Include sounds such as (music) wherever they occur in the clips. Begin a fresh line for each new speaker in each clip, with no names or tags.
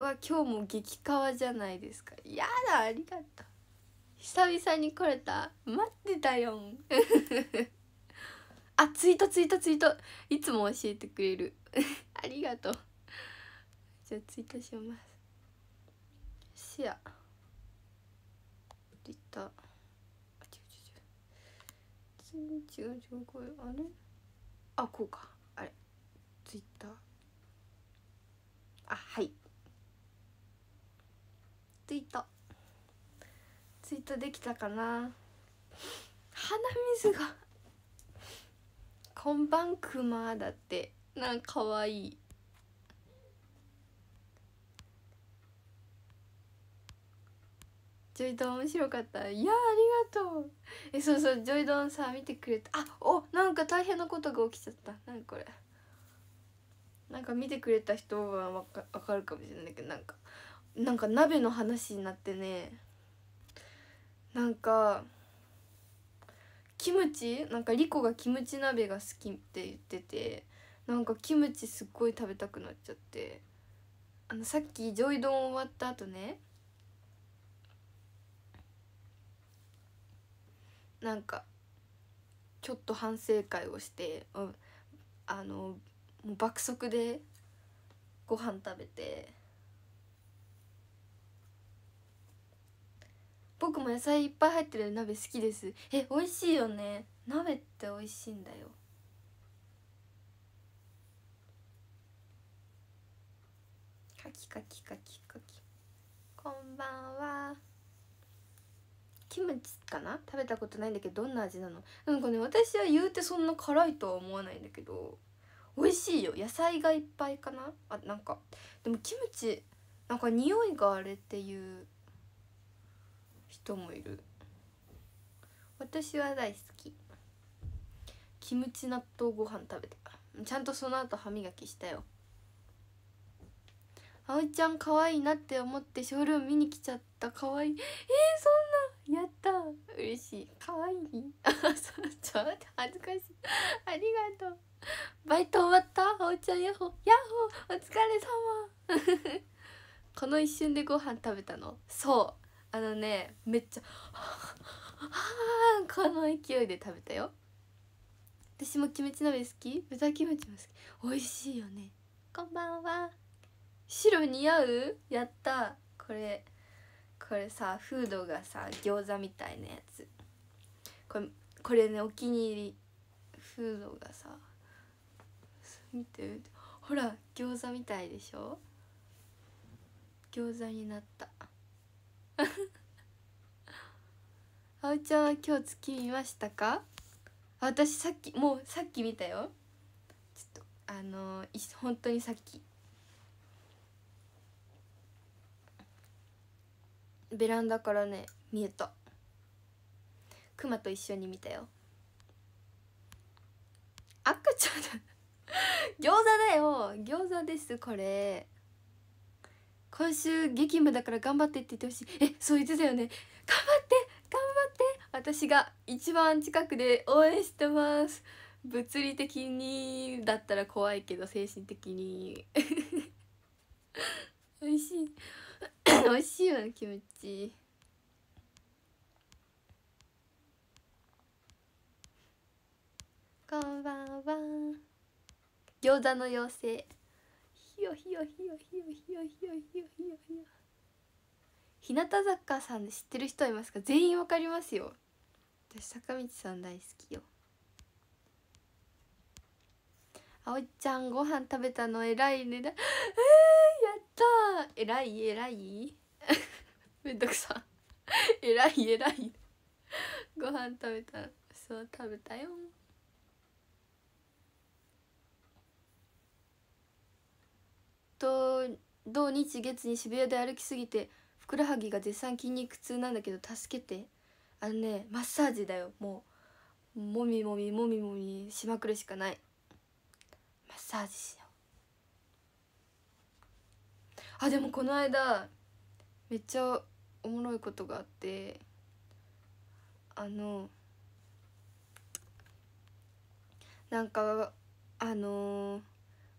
は今日も激川じゃないですかやだありがとう久々に来れた待ってたよ (laughs) あツイートツイートツイートいつも教えてくれる (laughs) ありがとうじゃあツイートしますシェアツイッターあ違う違う違う違う違う違うあれあこうかあれツイッターあはいツイートツイートできたかな鼻水が「こんばんクマだってなんかわいいジョイドン面白かったいやありがとうえそうそうジョイドンさ見てくれたあおなんか大変なことが起きちゃった何これなんか見てくれた人はわかるかもしれないけどなんかなんか鍋の話になってねなんかキムチなんかリコがキムチ鍋が好きって言っててなんかキムチすっごい食べたくなっちゃってあのさっきジョイ丼終わった後ねなんかちょっと反省会をしてあのもう爆速でご飯食べて僕も野菜いっぱい入ってる鍋好きですえ美味しいよね鍋って美味しいんだよカキカキカキカキこんばんはキムチかな食べたことないんだけどどんな味なのなんかね私は言うてそんな辛いとは思わないんだけど美味しいよ野菜がいっぱいかなあなんかでもキムチなんか匂いがあれっていう人もいる私は大好きキムチ納豆ご飯食べたちゃんとその後歯磨きしたよあおちゃん可愛いなって思ってショールーム見に来ちゃった可愛いえー、そんなやった嬉しい可愛いあそうちょっと恥ずかしいありがとうバイト終わったあおちゃんやッホーヤッお疲れ様 (laughs) この一瞬でご飯食べたのそうあのねめっちゃ (laughs)「この勢いで食べたよ私もキムチ鍋好き豚キムチも好き美味しいよねこんばんは白似合うやったこれこれさフードがさ餃子みたいなやつこれこれねお気に入りフードがさ見てほら餃子みたいでしょ餃子になったあ (laughs) おちゃんは今日月見ましたか私さっきもうさっき見たよちょっとあのー、本当にさっきベランダからね見えたクマと一緒に見たよ赤ちゃん (laughs) 餃子だよ餃子ですこれ今週激務だから頑張ってって言ってほしいえそう言ってたよね頑張って頑張って私が一番近くで応援してます物理的にだったら怖いけど精神的に (laughs) 美味しい (coughs) 美味しいよね気持ち。こんばんは餃子の妖精ひよひよひよひよひよひよひよひよひよ日向坂さんで知ってる人いますか全員わかりますよ私坂道さん大好きよあおちゃんご飯食べたの偉いねえー、やった偉い偉いめんどくさ偉い偉いご飯食べたそう食べたよと土日月に渋谷で歩きすぎてふくらはぎが絶賛筋肉痛なんだけど助けてあのねマッサージだよもうもみもみもみもみしまくるしかないマッサージしようあでもこの間めっちゃおもろいことがあってあのなんかあのー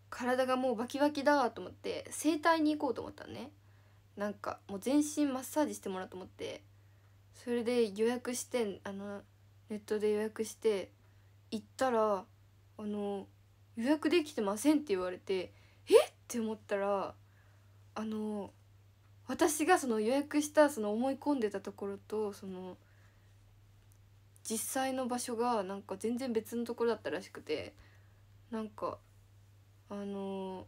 体がもうバキバキだと思って整体に行こうと思ったねなんかもう全身マッサージしてもらおうと思ってそれで予約してあのネットで予約して行ったら「あの予約できてません」って言われて「えっ!」って思ったらあの私がその予約したその思い込んでたところとその実際の場所がなんか全然別のところだったらしくてなんかあの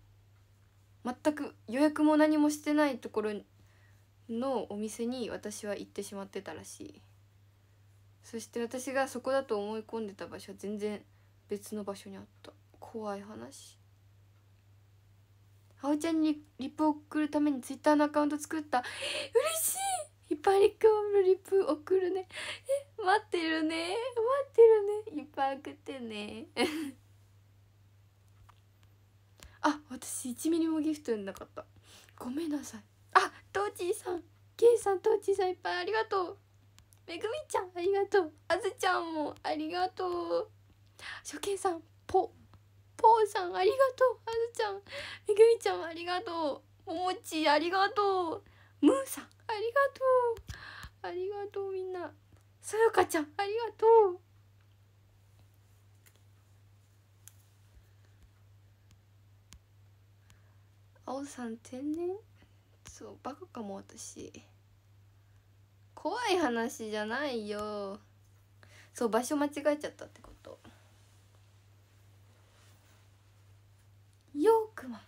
全く予約も何もしてないところのお店に私は行ってしまってたらしいそして私がそこだと思い込んでた場所は全然別の場所にあった怖い話あおちゃんにリップを送るためにツイッターのアカウント作った嬉しいいっぱいリップリップ送るねえ待ってるね待ってるねいっぱい送ってねあ私1ミリもギフトなかったごめんなさいあトーチーさんケイさんトーチーさんいっぱいありがとうめぐみちゃんありがとうあずちゃんもありがとう初見さんぽぽーさんありがとうあずちゃんめぐみちゃんもありがとうももちありがとうむーさんありがとうありがとうみんなそよかちゃんありがとうあおさん天然そうバカかも私怖い話じゃないよそう場所間違えちゃったってことよーくまよ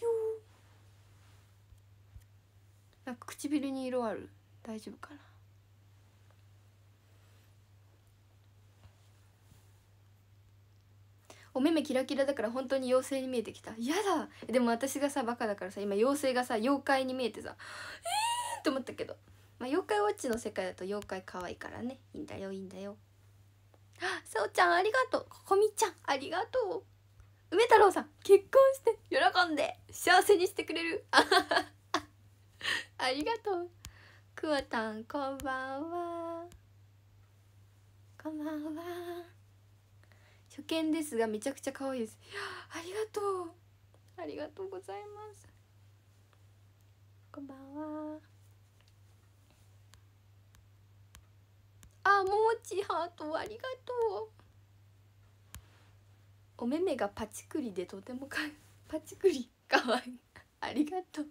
ーなんか唇に色ある大丈夫かなお目目キラキラだから本当に妖精に見えてきたやだでも私がさバカだからさ今妖精がさ妖怪に見えてさえーと思ったけど、まあ、妖怪ウォッチの世界だと妖怪可愛いからねいいんだよいいんだよあさおちゃんありがとうここみちゃんありがとう梅太郎さん結婚して喜んで幸せにしてくれるありがとうくわたんこんばんはこんばんは初見ですがめちゃくちゃ可愛いですありがとうありがとうございますこんばんはあももちハートありがとうお目目がパチクリでとてもかパチクリかわいいありがとう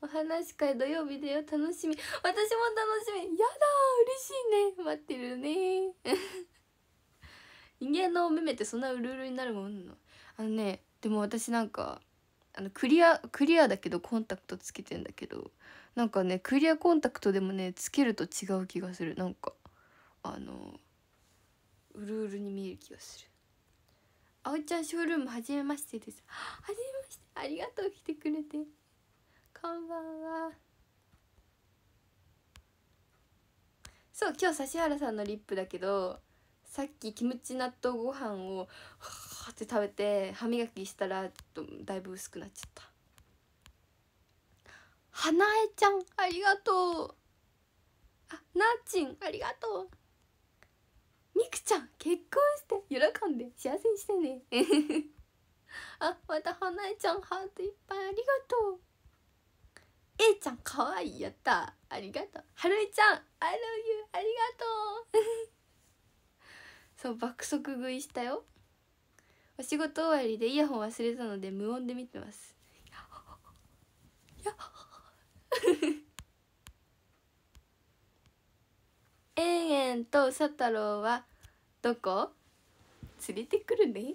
お話会土曜日だよ楽しみ私も楽しみやだ嬉しいね待ってるね (laughs) 人間のお目目ってそんなうるうるになるもんのあのねでも私なんかあのクリアクリアだけどコンタクトつけてんだけどなんかねクリアコンタクトでもねつけると違う気がするなんかあのうるうるに見える気がするあおちゃんショールームはじめましてですはじめましてありがとう来てくれてこんばんはそう今日指原さんのリップだけどさっきキムチ納豆ご飯をはって食べて歯磨きしたらだいぶ薄くなっちゃった花江ちゃんありがとうあなーちんありがとうみくちゃん結婚して喜んで幸せにしてね (laughs) あまた花江ちゃんハートいっぱいありがとうえいちゃんかわいいやったありがとうはるいちゃん I love you ありがとうそう爆速食いしたよお仕事終わりでイヤホン忘れたので無音で見てますやっえんえんと佐さ太郎はどこ連れてくるね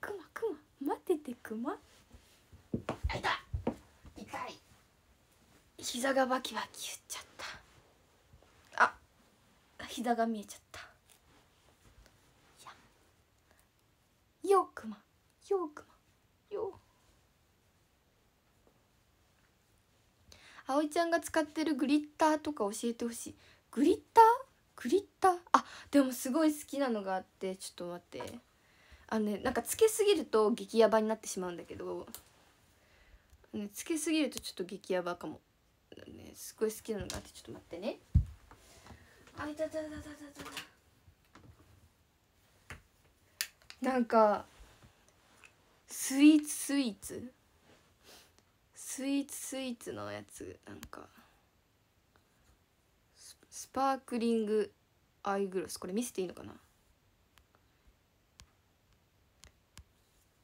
くまくま待っててくまあいた膝がバキバキ言っちゃったあ膝が見えちゃったよくまよくまよあおいちゃんが使ってるグリッターとか教えてほしいグリッターグリッターあでもすごい好きなのがあってちょっと待ってあのねなんかつけすぎると激ヤバになってしまうんだけど、ね、つけすぎるとちょっと激ヤバかもねすごい好きなのがあってちょっと待ってねあいたたたたたたなんかスイーツスイーツスイーツスイーツのやつなんかスパークリングアイグロスこれ見せていいのかな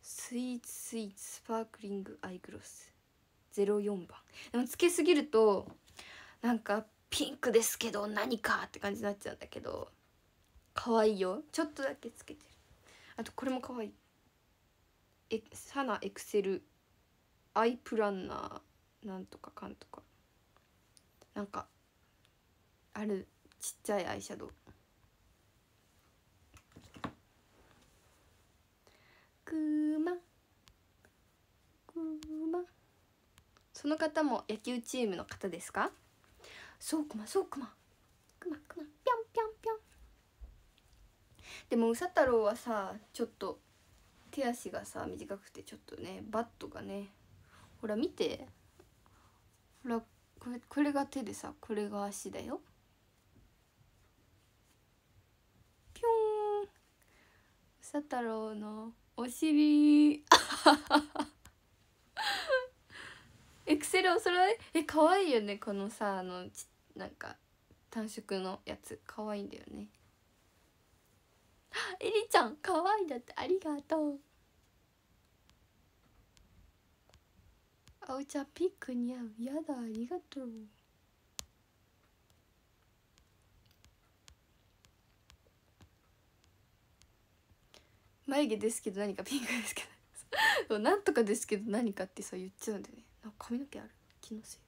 スイーツスイーツスパークリングアイグロス04番でもつけすぎるとなんかピンクですけど何かって感じになっちゃうんだけど可愛いよちょっとだけつけてるあとこれも可愛いえサナエクセルアイプランナーなんとかかんとかなんかあるちっちゃいアイシャドウくまくまその方も野球チームの方ですかそうくまそうくまくまくまぴょんぴょんぴょんでもうさ太郎はさちょっと手足がさ短くてちょっとねバットがねほら見てほらこれこれが手でさこれが足だよぴょんうさ太郎のお尻 (laughs) エクセルお揃いえ可愛いよねこのさあのなんか単色のやつ可愛いんだよねえり (gasps) ちゃん可愛いだってありがとうあおちゃんピンク似合うやだありがとう眉毛ですけど何かピンクですけど (laughs) なんとかですけど何かってさ言っちゃうんだよね髪の毛ある気のせい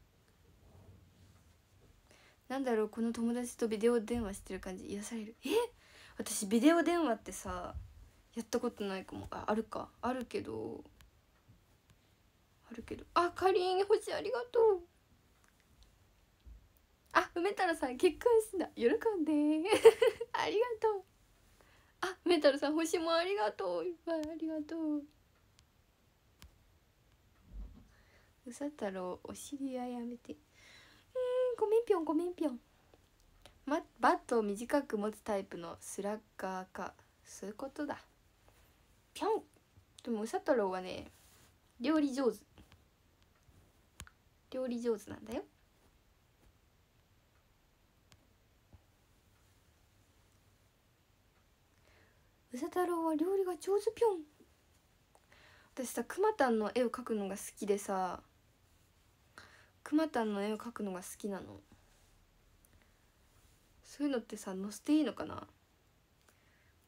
なんだろうこの友達とビデオ電話してる感じ癒されるえ私ビデオ電話ってさやったことないかもああるかあるけどあるけどあかりん星ありがとうあ梅太郎さん結婚した喜んで (laughs) ありがとうあ梅太郎さん星もありがとういっぱいありがとううさ太郎お尻はやめてうんごめんぴょんごめんぴょん、ま、バットを短く持つタイプのスラッガーかそういうことだぴょんでもうさ太郎はね料理上手料理上手なんだよさた太郎は料理が上手ぴょん私さくまたんの絵を描くのが好きでさくまたんの絵を描くのが好きなのそういうのってさ載せていいのかな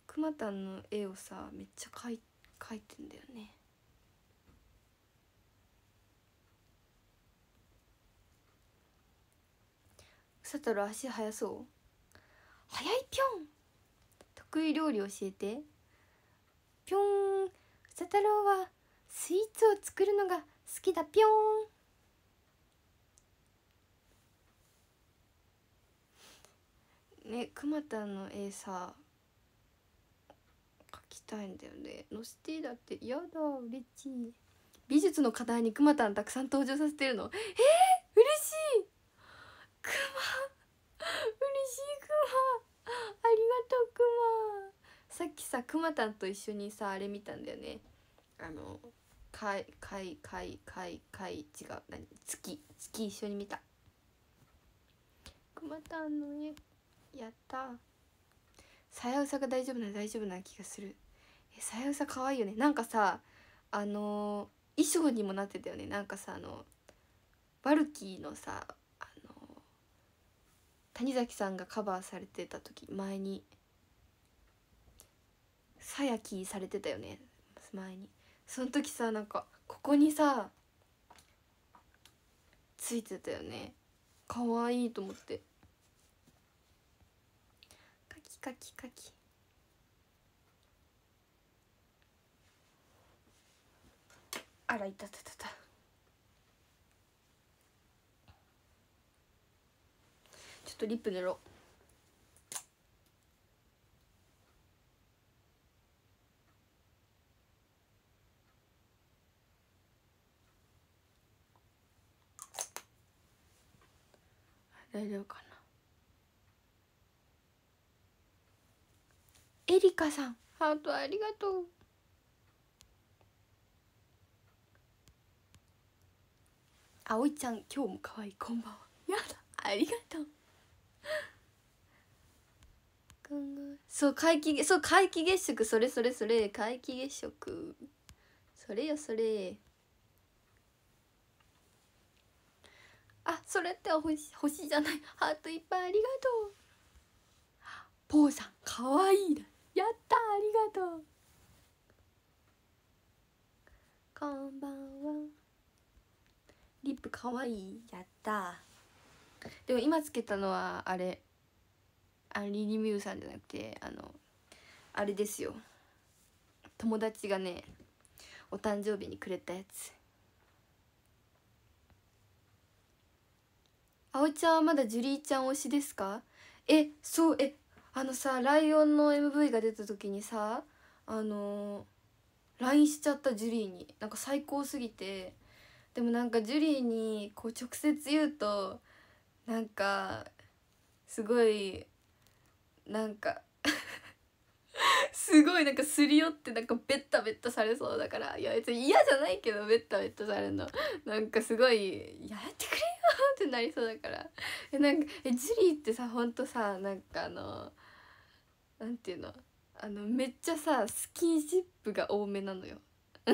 くまたんの絵をさめっちゃ描い描いてんだよねサトル足速そう速いぴょん得意料理教えてぴょんサタロウはスイーツを作るのが好きだぴょんねくまたんの絵さ描きたいんだよねのしてだってやだ嬉しい美術の課題にくまたんたくさん登場させてるのえー、嬉しいくま嬉しいくまありがとうくまさっきさくまたんと一緒にさあれ見たんだよねあのかいかいかいかいかい違う何月月一緒に見たくまたんの絵やったさやうさが大丈夫な大丈夫な気がするさやうさ可愛いよねなんかさあのー、衣装にもなってたよねなんかさあのバルキーのさあのー、谷崎さんがカバーされてた時前にさやきされてたよね前にその時さなんかここにさついてたよね可愛いと思って。カキカキあらいたたたたちょっとリップ塗ろう大丈夫かなエリカさんハートありがとうあおいちゃん今日も可愛いこんばんはやだありがとうそう皆既そう皆既月食それそれそれ皆既月食それよそれあそれって星星じゃないハートいっぱいありがとうポーさんかわいいだやったありがとうこんばんはリップかわいいやったでも今つけたのはあれあリリミューさんじゃなくてあのあれですよ友達がねお誕生日にくれたやつあおちゃんはまだジュリーちゃん推しですかえそうえあのさ「ライオン」の MV が出た時にさあの LINE しちゃったジュリーになんか最高すぎてでもなんかジュリーにこう直接言うとなんかすごいなんか (laughs) すごいなんかすり寄ってなんかベッタベッタされそうだからいや別に嫌じゃないけどベッタベッタされるのなんかすごい「やってくれよ!」ってなりそうだからえなんかえジュリーってさほんとさなんかあのなんていうのあのめっちゃさスキンシップが多めなのよ (laughs)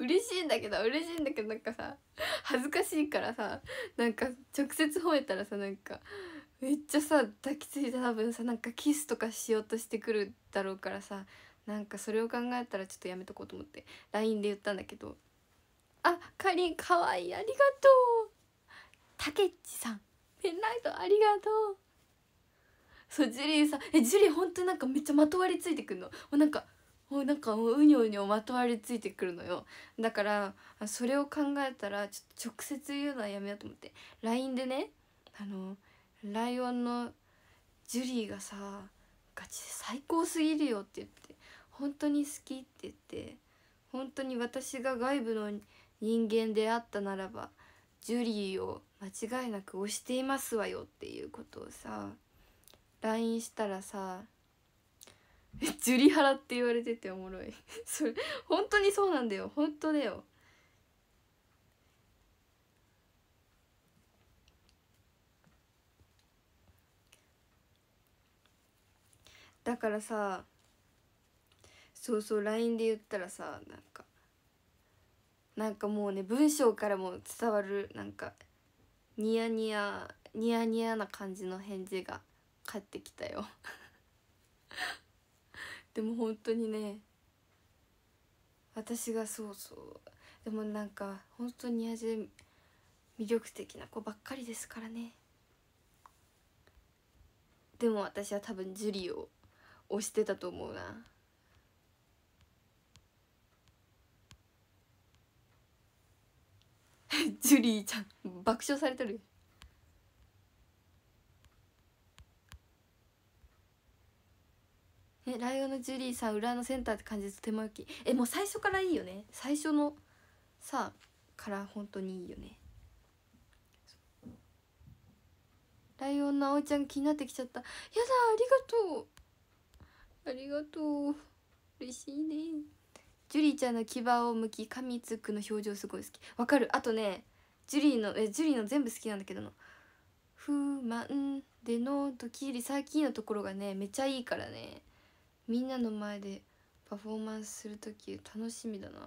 嬉しいんだけど嬉しいんだけどなんかさ恥ずかしいからさなんか直接褒めたらさなんかめっちゃさ抱きついた多分さなんかキスとかしようとしてくるだろうからさなんかそれを考えたらちょっとやめとこうと思って LINE で言ったんだけど「あかりんかわいいありがとう」「たけっちさんペンライトありがとう」そうジュリーさんえジュリー本当になんかめっちゃまとわりついてくるのもうなんかもうなんかもううにょうにょまとわりついてくるのよだからそれを考えたらちょっと直接言うのはやめようと思って LINE でねあのライオンのジュリーがさガチで最高すぎるよって言って本当に好きって言って本当に私が外部の人間であったならばジュリーを間違いなく推していますわよっていうことをさ LINE したらさ「ジュリハラ」って言われてておもろい (laughs) それ本当にそうなんだよ本当だよだからさそうそう LINE で言ったらさなんかなんかもうね文章からも伝わるなんかニヤニヤニヤニヤな感じの返事が帰ってきたよ (laughs) でも本当にね私がそうそうでもなんか本当に味魅力的な子ばっかりですからねでも私は多分ジュリーを推してたと思うな (laughs) ジュリーちゃん爆笑されてるえライオンのジュリーさん裏のセンターって感じでとても良きえもう最初からいいよね最初のさから本当にいいよねライオンの葵ちゃん気になってきちゃったやだありがとうありがとう嬉しいねジュリーちゃんの牙をむき噛みつくの表情すごい好きわかるあとねジュリーのえジュリーの全部好きなんだけどの不満での時より最近のところがねめちゃいいからねみんなの前でパフォーマンスする時楽しみだな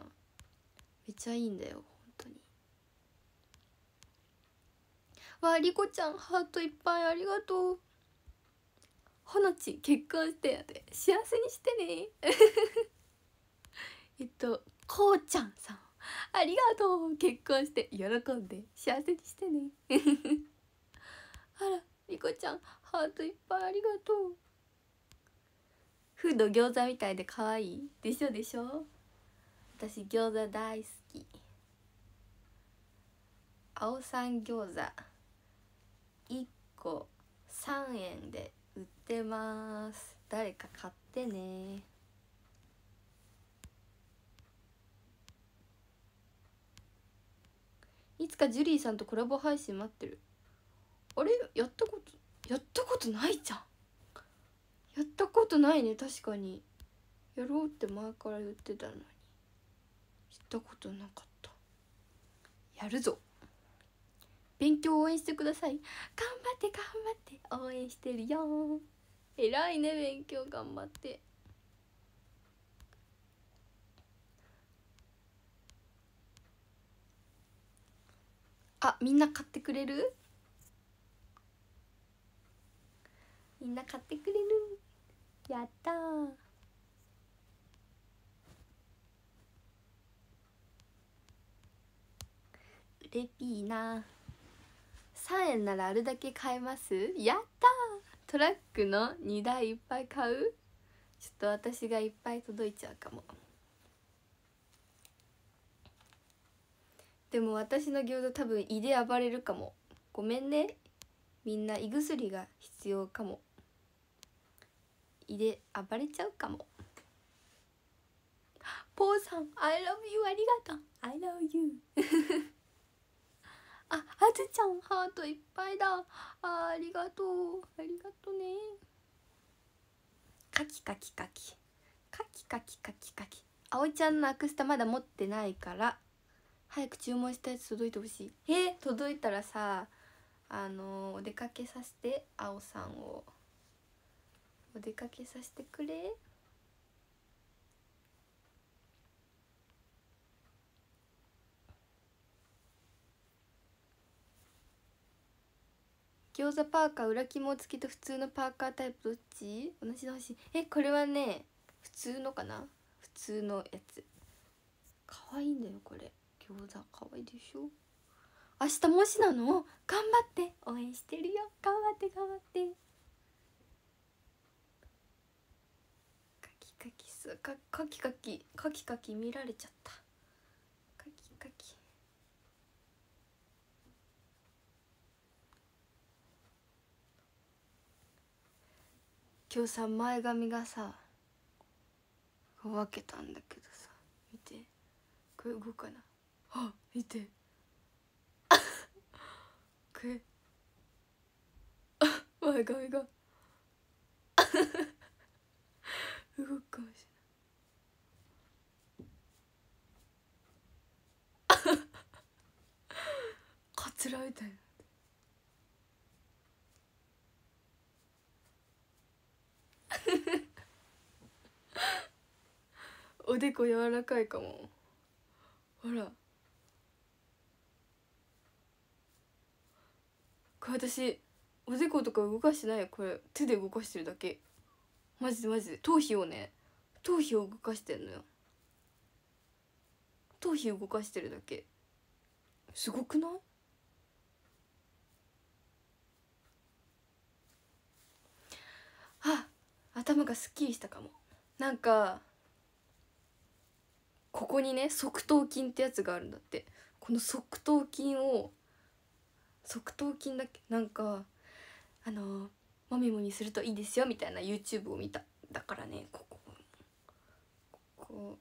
めっちゃいいんだよ本当にわリコちゃんハートいっぱいありがとうほのち結婚してやで幸せにしてね (laughs) えっとこうちゃんさんありがとう結婚して喜んで幸せにしてね (laughs) あらリコちゃんハートいっぱいありがとうフード餃子みたいで可愛いでしょでしょ私餃子大好き青さん餃子1個3円で売ってます誰か買ってねいつかジュリーさんとコラボ配信待ってるあれやったことやったことないじゃんやったことないね確かにやろうって前から言ってたのにやったことなかったやるぞ勉強応援してください頑張って頑張って応援してるよ偉いね勉強頑張ってあみんな買ってくれるみんな買ってくれるやったうれぴーな3円ならあれだけ買えますやったトラックの荷台いっぱい買うちょっと私がいっぱい届いちゃうかもでも私の餃子多分胃で暴れるかもごめんねみんな胃薬が必要かもいで暴れちゃうかもポーさん「I love you」ありがとう「I love you (laughs) あ」あずちゃんハートいっぱいだあありがとうありがとうねカキカキカキカキカキカキカキあおいちゃんのアクスタまだ持ってないから早く注文したやつ届いてほしいえ届いたらさあのー、お出かけさせてあおさんを。お出かけさせてくれ餃子パーカー裏肝付きと普通のパーカータイプどっち同じの欲しいえこれはね普通のかな普通のやつ可愛いんだよこれ餃子可愛いでしょ明日もしなの頑張って応援してるよ頑張って頑張ってすかカキカキカキカキ見られちゃったカキカキ今日さ前髪がさ分けたんだけどさ見てこれ動くかなあ見て (laughs) これあ (laughs) 前髪が (laughs) 動くかもしれないつらみたいなおでこ柔らかいかもほらこれ私おでことか動かしてないよこれ手で動かしてるだけマジでマジで頭皮をね頭皮を動かしてんのよ頭皮動かしてるだけすごくない頭がすっきりしたかもなんかここにね側頭筋ってやつがあるんだってこの側頭筋を側頭筋だけなんかあのもみもみするといいですよみたいな YouTube を見ただからねここここ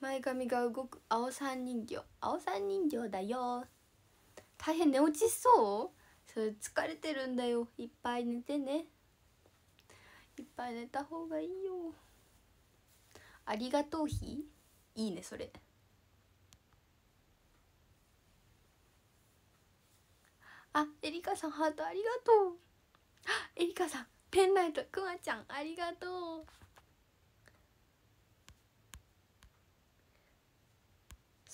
前髪が動く青三人形青三人形だよ大変寝落ちそうそれ疲れてるんだよいっぱい寝てねいっぱい寝た方がいいよありがとう日いいねそれあエリカさんハートありがとうあエリカさんペンライトくまちゃんありがとう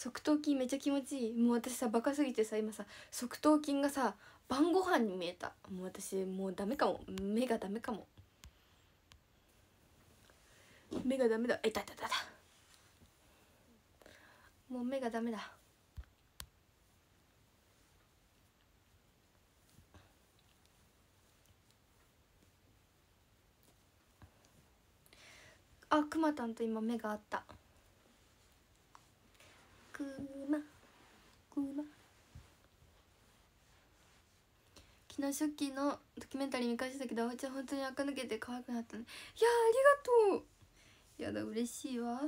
側頭筋めっちゃ気持ちいいもう私さバカすぎてさ今さ側頭筋がさ晩ご飯に見えたもう私もうダメかも目がダメかも目がダメだいたいたいたもう目がダメだあくまたんと今目があった。くまくま昨日初期のドキュメンタリー見返したけどあおちゃん本当に垢抜けて可愛くなったねいやありがとうやだ嬉しいわ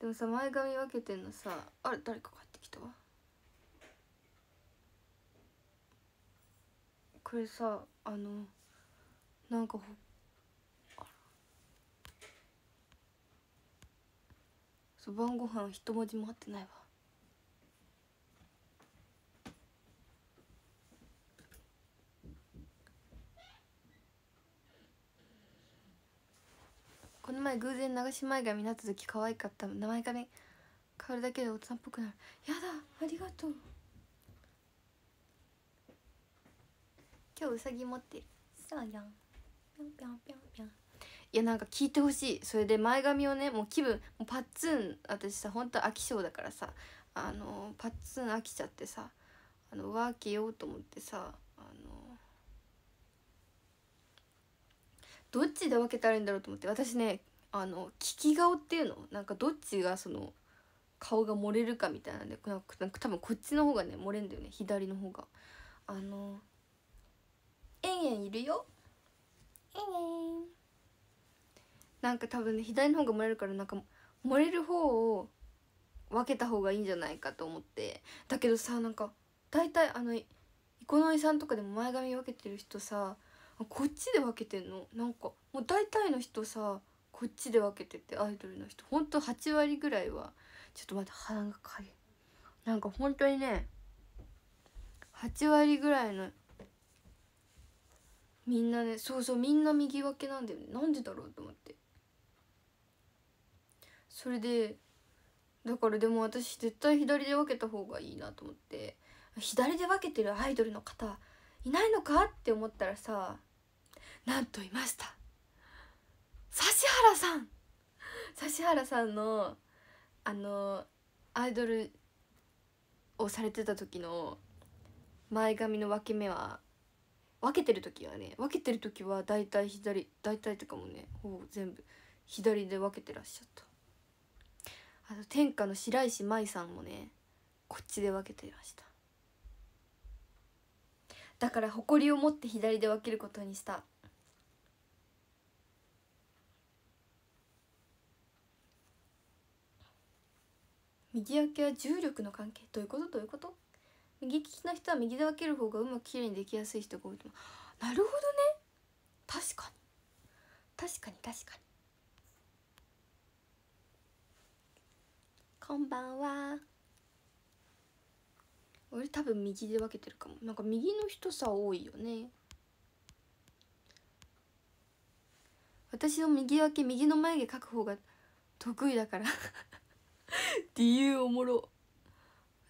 でもさ前髪分けてんのさあれ誰か帰ってきたわこれさあのなんかそう晩ご飯一文字も合ってないわこの前偶然流し前髪になった時可愛かった名前髪変わるだけで大人っぽくなるやだありがとう今日うさぎ持ってるそうやんぴょんぴょんぴょんぴょんいやなんか聞いてほしいそれで前髪をねもう気分もうパッツン私さ本当飽き性だからさあのパッツン飽きちゃってさあの上着ようと思ってさあのどっちで分けたらいいんだろうと思って私ねあの聞き顔っていうのなんかどっちがその顔が漏れるかみたいなんでなんか多分こっちの方がね漏れんだよね左の方があの「えんえんいるよ」「えんえん」なんか多分ね左の方が漏れるからなんか漏れる方を分けた方がいいんじゃないかと思ってだけどさなんか大体あのイコノイさんとかでも前髪分けてる人さこっちで分けてんのなんかもう大体の人さこっちで分けててアイドルの人ほんと8割ぐらいはちょっと待って鼻がかゆいなんか本当にね8割ぐらいのみんなねそうそうみんな右分けなんだよねなんでだろうと思ってそれでだからでも私絶対左で分けた方がいいなと思って左で分けてるアイドルの方いないのかって思ったらさなんといました指原さん指原さんのあのアイドルをされてた時の前髪の分け目は分けてる時はね分けてる時は大体左大体とかもねほぼ全部左で分けてらっしゃった。あと天下の白石麻衣さんもねこっちで分けていましただから誇りを持って左で分けることにした右開けは重力の関係どういうことどういうこと右利きの人は右で分ける方がうまくきれいにできやすい人が多いと思うなるほどね確かに確かに確かにこんばんは俺多分右で分けてるかもなんか右の人さ多いよね私の右分け右の眉毛描く方が得意だから (laughs) 理由おもろ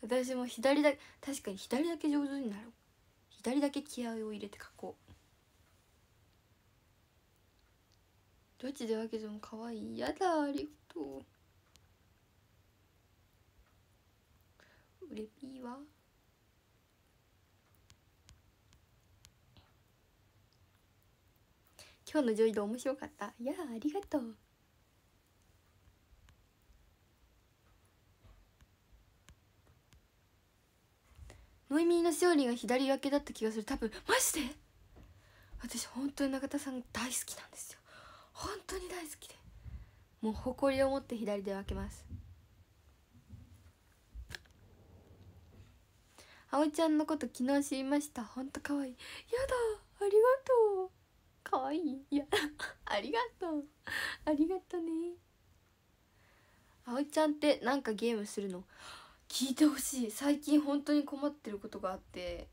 私も左だ確かに左だけ上手になる左だけ気合を入れて描こうどっちで分けても可愛いやだありがとうれピーは今日のジョイド面白かったいやありがとうノイミの勝利が左分けだった気がする多分マジで私本当に中田さん大好きなんですよ本当に大好きでもう誇りを持って左で分けますあ葵ちゃんのこと昨日知りましたほんとかわいいやだありがとうかわいいいや (laughs) ありがとうありがとねあ葵ちゃんってなんかゲームするの聞いてほしい最近本当に困ってることがあって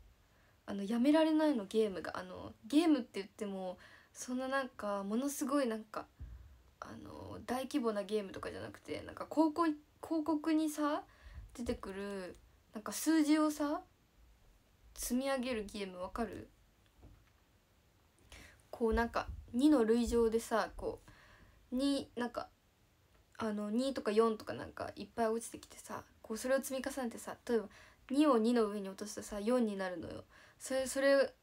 あのやめられないのゲームがあのゲームって言ってもそんななんかものすごいなんかあの大規模なゲームとかじゃなくてなんか広告広告にさ出てくるなんか数字をさ積み上げるゲームわかるこうなんか2の類乗でさこう2なんかあの2とか4とかなんかいっぱい落ちてきてさこうそれを積み重ねてさ例えば2を2の上に落とすとさ4になるのよ。それそれ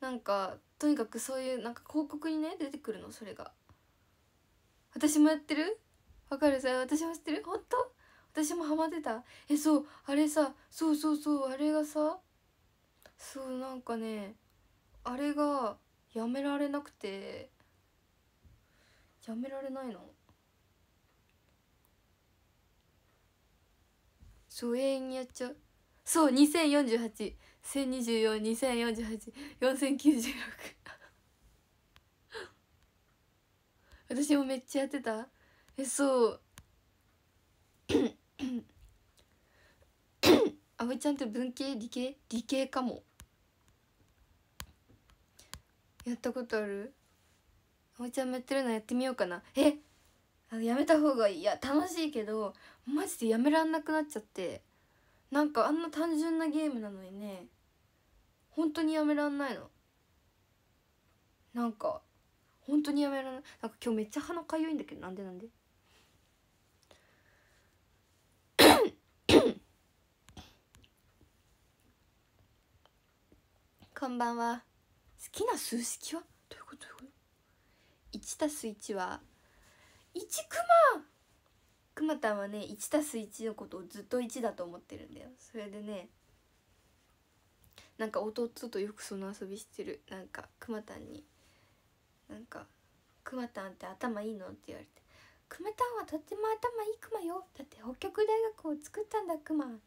なんかとにかくそういうなんか広告にね出てくるのそれが。私もやってるわかるそれ私も知ってる本当私もハマってたえそうあれさそうそうそうあれがさそうなんかねあれがやめられなくてやめられないのそう永遠にやっちゃうそう2048 1024,2048,4096 (laughs) 私もめっちゃやってたえそうあ部ちゃんって文系理系理系かもやったことあるあ部ちゃんもやってるのやってみようかなえあのやめた方がいいいや楽しいけどマジでやめらんなくなっちゃってなんかあんな単純なゲームなのにね本当にやめらんないのなんか本当にやめらんないなんか今日めっちゃ鼻かゆいんだけどなんでなんでこんばんは好きな数式はどういうこと1たす1は1くまくまたんはね1たす1のことをずっと1だと思ってるんだよそれでねなんか弟とよくその遊びしてるなんかくまたんになんか「くまたんって頭いいの?」って言われて「くまたんはとっても頭いいくまよだって北極大学を作ったんだくま」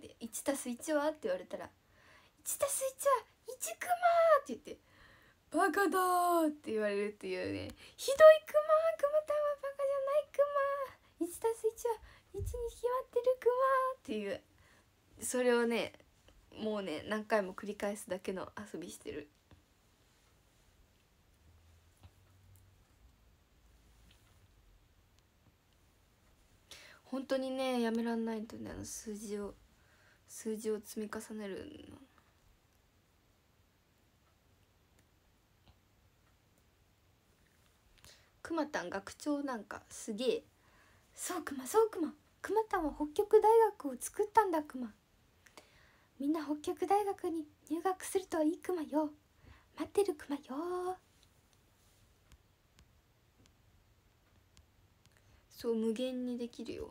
で「1たす1は?」って言われたら「下スイちゃん一クマ!」って言って「バカだ!」って言われるっていうねひどいクマクマたはバカじゃないクマ1たす1は1に決まってるクマっていうそれをねもうね何回も繰り返すだけの遊びしてる。本当にねやめらんないとねあの数字を数字を積み重ねるの。くまたん学長なんかすげえそうくまそうくまくまたんは北極大学を作ったんだくまみんな北極大学に入学するといいくまよ待ってるくまよそう無限にできるよ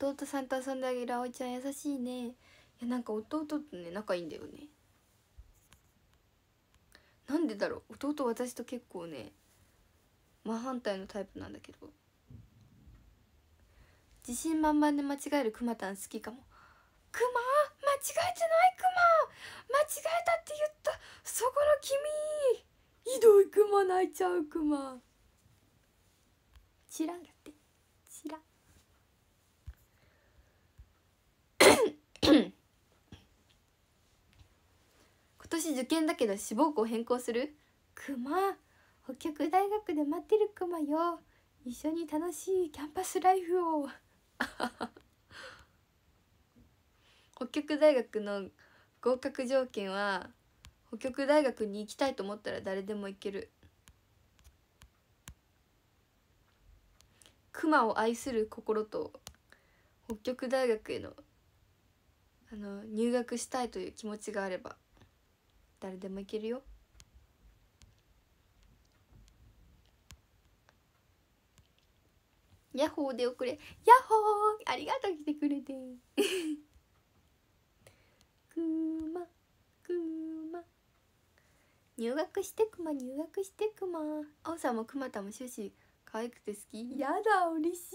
弟さんと遊んであげる葵ちゃん優しいねいやなんか弟とね仲いいんだよねなんでだろう弟私と結構ね真反対のタイプなんだけど自信満々で間違えるくまたん好きかもくま間違えてないくま間違えたって言ったそこの君ひどいくま泣いちゃうくまらんだってチん今年受験だけど志望校変更するクマ北極大学で待ってるクマよ一緒に楽しいキャンパスライフを (laughs) 北極大学の合格条件は北極大学に行きたいと思ったら誰でも行ける熊を愛する心と北極大学へのあの入学したいという気持ちがあれば誰でもいけるよヤッホーで遅れヤッホーありがとう来てくれてくまくま入学してくま入学してくまあおさんもくまたも終始可愛くて好きやだ嬉しい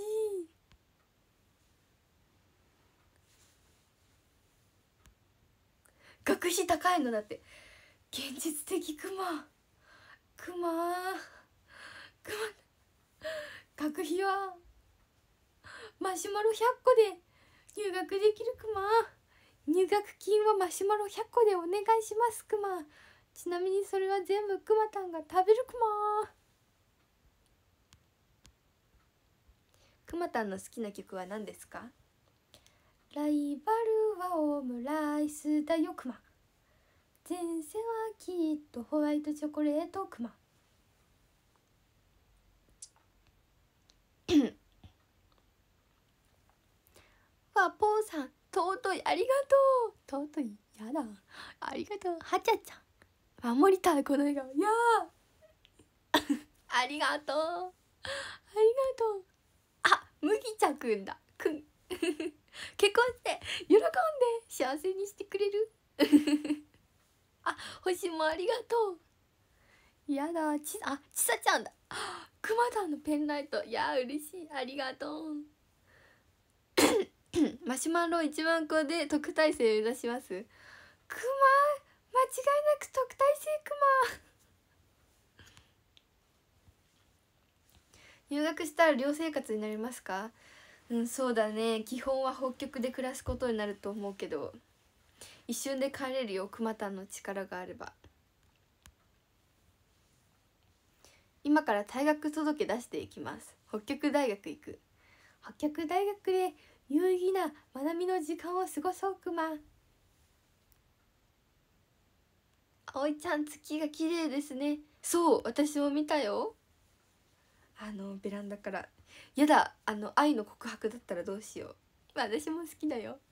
学費高いのだって現実的クマクマクマ学費はマシュマロ100個で入学できるクマ入学金はマシュマロ100個でお願いしますクマちなみにそれは全部クマたんが食べるクマくまたんの好きな曲は何ですかライバルはオムライスだよくま。前世はきっとホワイトチョコレートクマわぽーさん尊いありがとう尊いやだありがとうはちゃちゃん守りたいこの笑顔やー (coughs) ありがとうありがとうあ麦茶くんだくん (laughs) 結婚して喜んで幸せにしてくれる (laughs) あ星もありがとうやだちあちさちゃんだくまさんのペンライトいや嬉しいありがとう (coughs) マシュマロ一万個で特待生目指しますくま間違いなく特待生くま入学したら寮生活になりますかうんそうだね基本は北極で暮らすことになると思うけど一瞬で帰れるよ熊田の力があれば今から退学届出していきます北極大学行く北極大学で有意義な学びの時間を過ごそうくま葵ちゃん月が綺麗ですねそう私も見たよあのベランダからやだあの愛の告白だったらどうしよう、私も好きだよ (laughs)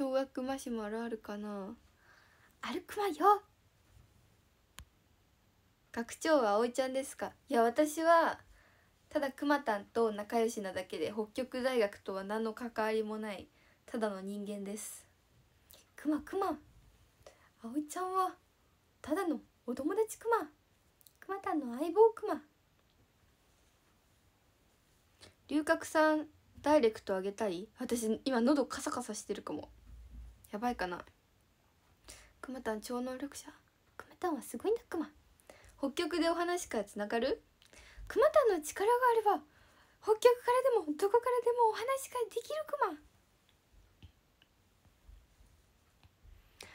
小学マシュマロあるかな歩くわよ学長は葵ちゃんですかいや私はただくまたんと仲良しなだけで北極大学とは何の関わりもないただの人間ですくまくま葵ちゃんはただのお友達くまくまたんの相棒くま龍角散ダイレクトあげたい私今喉カサカサしてるかもやばいかなくまたん超能力者くまたんはすごいんだくま北極でお話からつながるくまたんの力があれば北極からでもどこからでもお話ができるく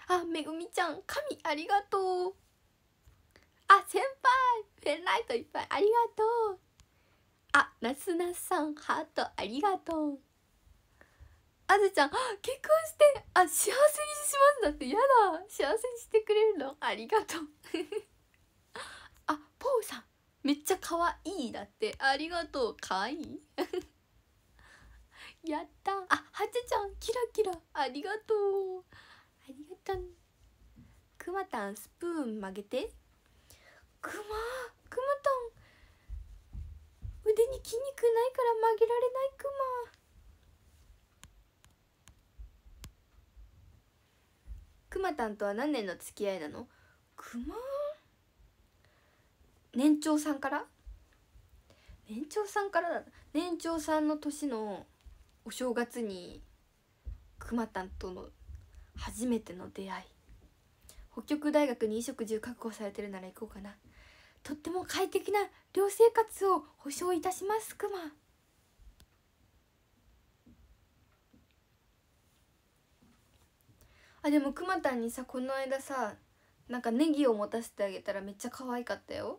まあめぐみちゃん神ありがとうあ先輩ペンライトいっぱいありがとうあなすなすさんハートありがとうあずちゃん結婚してあ幸せにしますだってやだ幸せにしてくれるのありがとう (laughs) あポーさんめっちゃ可愛いだってありがとう可愛い (laughs) やったあはちちゃんキラキラありがとうありがとうくまたんスプーン曲げてくまくまたん腕に筋肉ないから曲げられないくまくまたんとは何年の付き合いなのくま年長さんから年長さんからだ年長さんの年のお正月にくまたんとの初めての出会い北極大学に衣食住確保されてるなら行こうかなとっても快適な寮生活を保証いたしますくまあでもくまたんにさこの間さなんかネギを持たせてあげたらめっちゃ可愛かったよ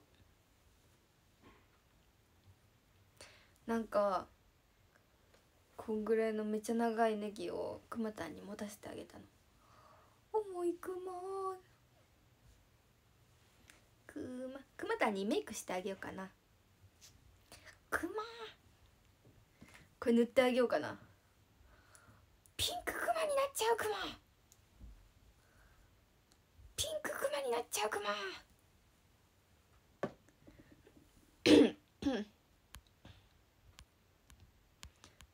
なんかこんぐらいのめっちゃ長いネギをくまたんに持たせてあげたの重いくまくまくまたんにメイクしてあげようかなくまこれ塗ってあげようかなピンクくまになっちゃうくまピンククマになっちゃうクマ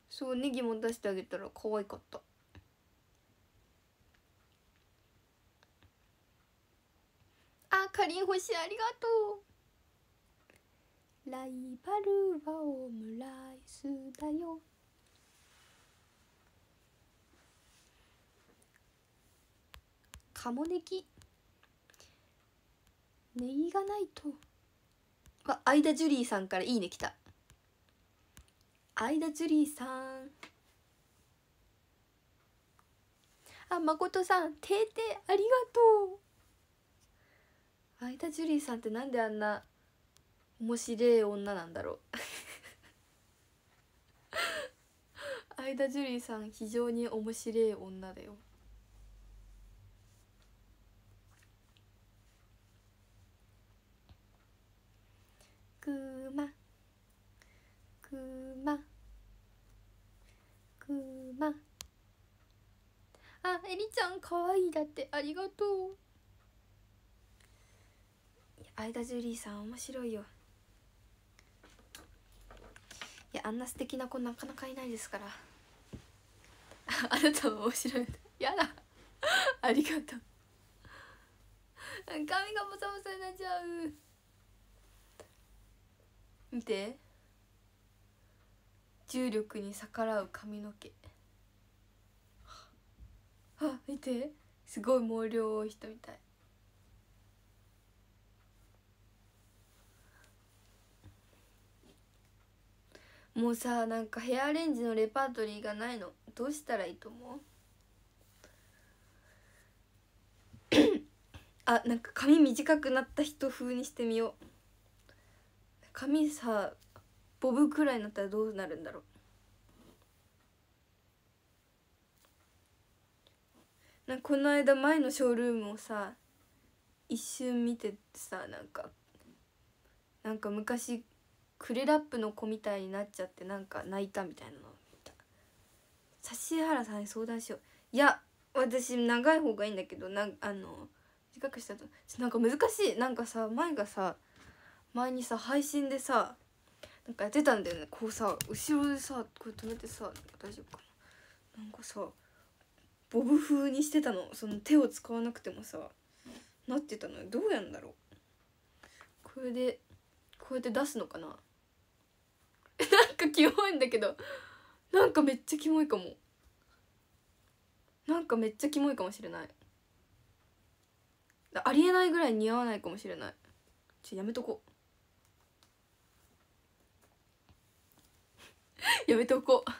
そうネギも出してあげたら可愛かったあかりん星ありがとうライバルはオムライスだよカモネキネギがないとわ相ジュリーさんからいいね来た相田ジュリーさんあ誠さん「てーてありがとう」相田ジュリーさんってなんであんな面白い女なんだろう相田 (laughs) ジュリーさん非常に面白い女だよくまくまくまあえりちゃんかわいいだってありがとう相田ジュリーさん面白いよいやあんな素敵な子なかなかいないですから (laughs) あなたは面白いやだ (laughs) ありがとう髪がボサボサになっちゃう見て重力に逆らう髪の毛あ見てすごい毛量多い人みたいもうさなんかヘアアレンジのレパートリーがないのどうしたらいいと思うあなんか髪短くなった人風にしてみよう髪さボブくらいになったらどうなるんだろうなんかこの間前のショールームをさ一瞬見ててさなんかなんか昔クレラップの子みたいになっちゃってなんか泣いたみたいなのを見た指原さんに相談しよういや私長い方がいいんだけどなんあの短くしたとなんか難しいなんかさ前がさ前にさ配信でさなんかやってたんだよねこうさ後ろでさこれ止めてさ大丈夫かななんかさボブ風にしてたのその手を使わなくてもさなってたのどうやんだろうこれでこうやって出すのかな (laughs) なんかキモいんだけどなんかめっちゃキモいかもなんかめっちゃキモいかもしれないありえないぐらい似合わないかもしれないちょやめとこう (laughs) やめておこう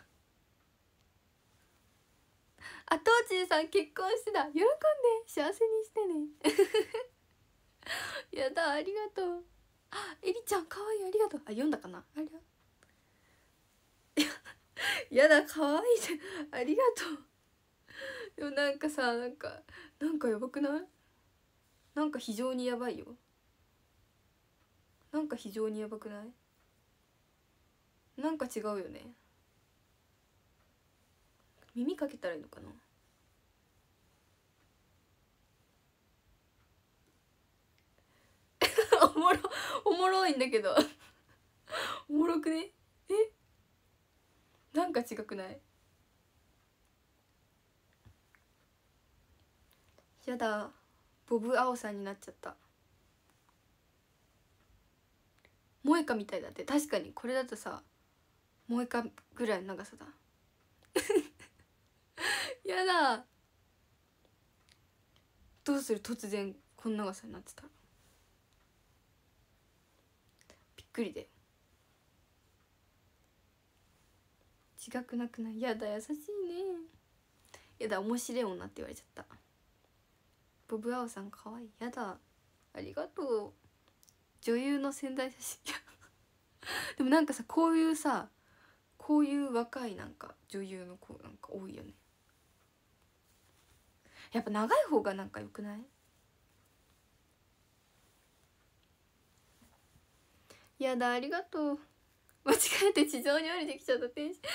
あとうちんさん結婚してた喜んで幸せにしてね (laughs) やだありがとうあえりちゃんかわいいありがとうあ読んだかなありがとうい (laughs) やだかわいいじゃんありがとうでもなんかさなんかなんかやばくないなんか非常にやばいよなんか非常にやばくないなんか違うよね耳かけたらいいのかな (laughs) おもろおもろいんだけどおもろくねえなんか違くないやだボブ・アオさんになっちゃった萌歌みたいだって確かにこれだとさもう一回ぐらいの長さだ (laughs) やだどうする突然この長さになってたらびっくりで自違くなくないやだ優しいねやだ面白い女って言われちゃったボブ・アオさんかわいいやだありがとう女優の宣材写真 (laughs) でもなんかさこういうさこういう若いなんか女優の子なんか多いよねやっぱ長い方がなんかよくないやだありがとう (laughs) 間違えて地上に降りてきちゃった天使いや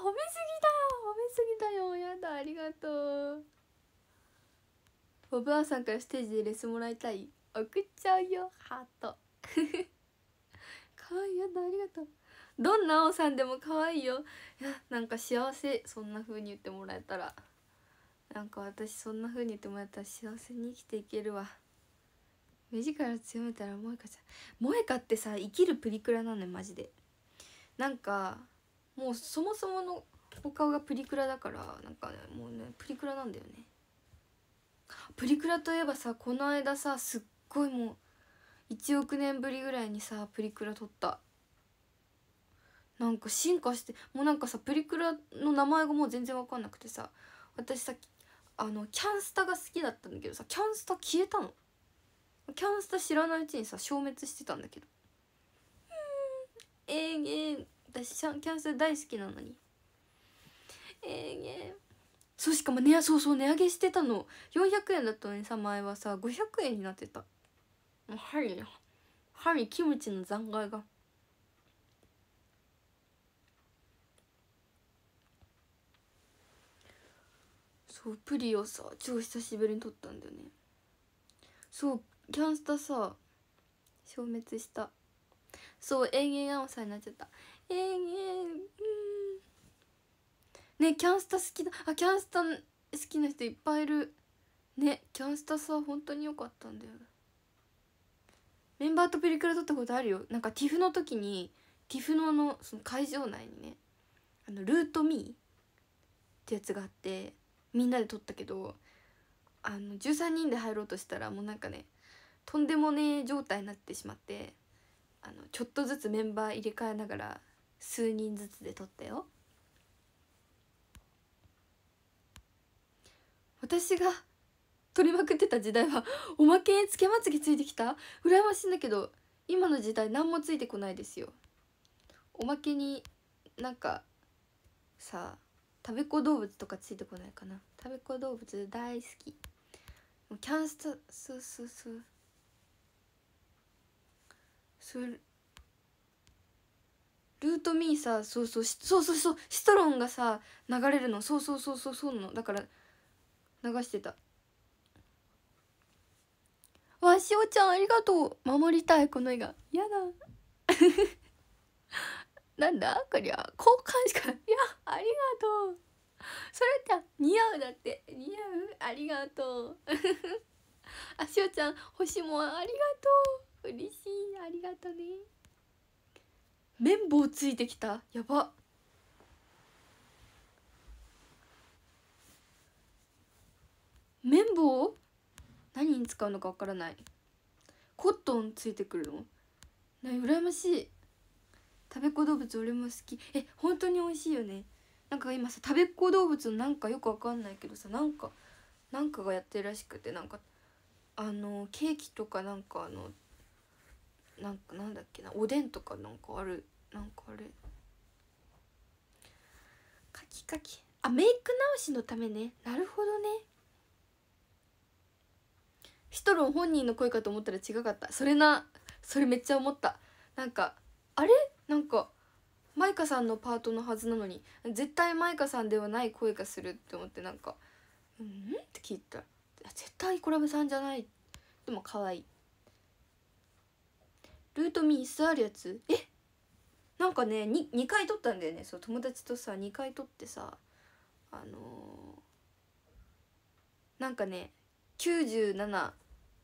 褒めすぎだよ褒めすぎだよやだありがとうおばあさんからステージでレスもらいたい送っちゃうよハートかわ (laughs) いいやだありがとうどんなおさんでも可愛いよいやなんか幸せそんな風に言ってもらえたらなんか私そんな風に言ってもらえたら幸せに生きていけるわ目力強めたら萌歌ちゃん萌歌ってさ生きるプリクラなのよマジでなんかもうそもそものお顔がプリクラだからなんかねもうねプリクラなんだよねプリクラといえばさこの間さすっごいもう1億年ぶりぐらいにさプリクラ撮ったなんか進化してもうなんかさプリクラの名前がもう全然分かんなくてさ私さあのキャンスタが好きだったんだけどさキャンスタ消えたのキャンスタ知らないうちにさ消滅してたんだけどうん永え私キャンスタ大好きなのに永えそうしかもねそうそう値上げしてたの400円だったのにさ前はさ500円になってたもう針針キムチの残骸が。そうプリをさ超久しぶりに撮ったんだよねそうキャンスタさ消滅したそう延々アオさんになっちゃった延々うんねキャンスタ好きだあキャンスタ好きな人いっぱいいるねキャンスタさ本当に良かったんだよメンバーとプリクラ撮ったことあるよなんか TIFF の時に TIFF ののその会場内にねあのルートミーってやつがあってみんなで撮ったけどあの13人で入ろうとしたらもうなんかねとんでもねえ状態になってしまってあのちょっとずつメンバー入れ替えながら数人ずつで撮ったよ。私が撮りまくってた時代はおまけにつけまつげついてきた羨ましいんだけど今の時代何もついてこないですよおまけになんかさあ食べっ子動物とかついてこないかな食べっ子動物大好きもうキャンスタススススルートミーさそうそうそうそうそうシトロンがさ流れるのそうそうそうそうそうのだから流してたわしおちゃんありがとう守りたいこの絵がやだなんだこりゃ交換しかいやありがとうそれって似合うだって似合うありがとう (laughs) あしおちゃん星もありがとう嬉しいありがとね綿棒ついてきたやば綿棒何に使うのかわからないコットンついてくるのら羨ましい食べっ子動物俺も好きえ本当に美味しいよねなんか今さ食べっ子動物のなんかよくわかんないけどさなんかなんかがやってるらしくてなんかあのケーキとかなんかあのなんかなんだっけなおでんとかなんかあるなんかあれカキカキあメイク直しのためねなるほどねシトロン本人の声かと思ったら違かったそれなそれめっちゃ思ったなんかあれなんか舞香さんのパートのはずなのに絶対舞香さんではない声がするって思ってなんか「うん?」って聞いた絶対コラボさんじゃないでも可愛いルートミー椅子あるやつえなんかね 2, 2回撮ったんだよねそう友達とさ2回撮ってさあのー、なんかね97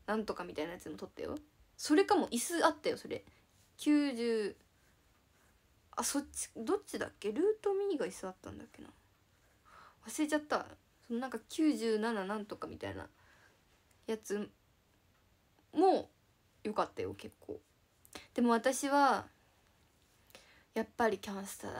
なんとかみたいなやつも撮ったよそれかも椅子あったよそれ90あそっちどっちだっけルートミーが椅子あったんだっけな忘れちゃったそのなんか97なんとかみたいなやつも良かったよ結構でも私はやっぱりキャンスターだ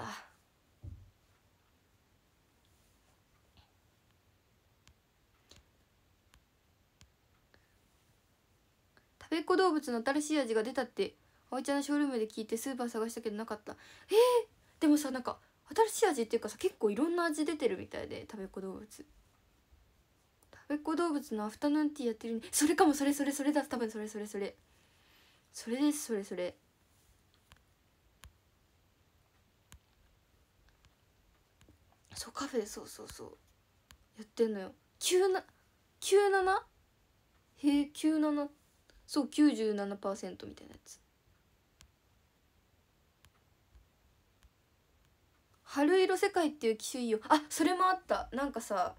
食べっ子動物の新しい味が出たっておちゃんのショールームで聞いてスーパー探したけどなかったえー、でもさなんか新しい味っていうかさ結構いろんな味出てるみたいで食べっ子動物食べっ子動物のアフタヌーンティーやってるにそれかもそれそれそれだ多分それそれそれそれですそれそれそうカフェそうそうそうやってんのよ9 97? へえ97そう97%みたいなやつ春色世界っていう機種いいよあそれもあったなんかさ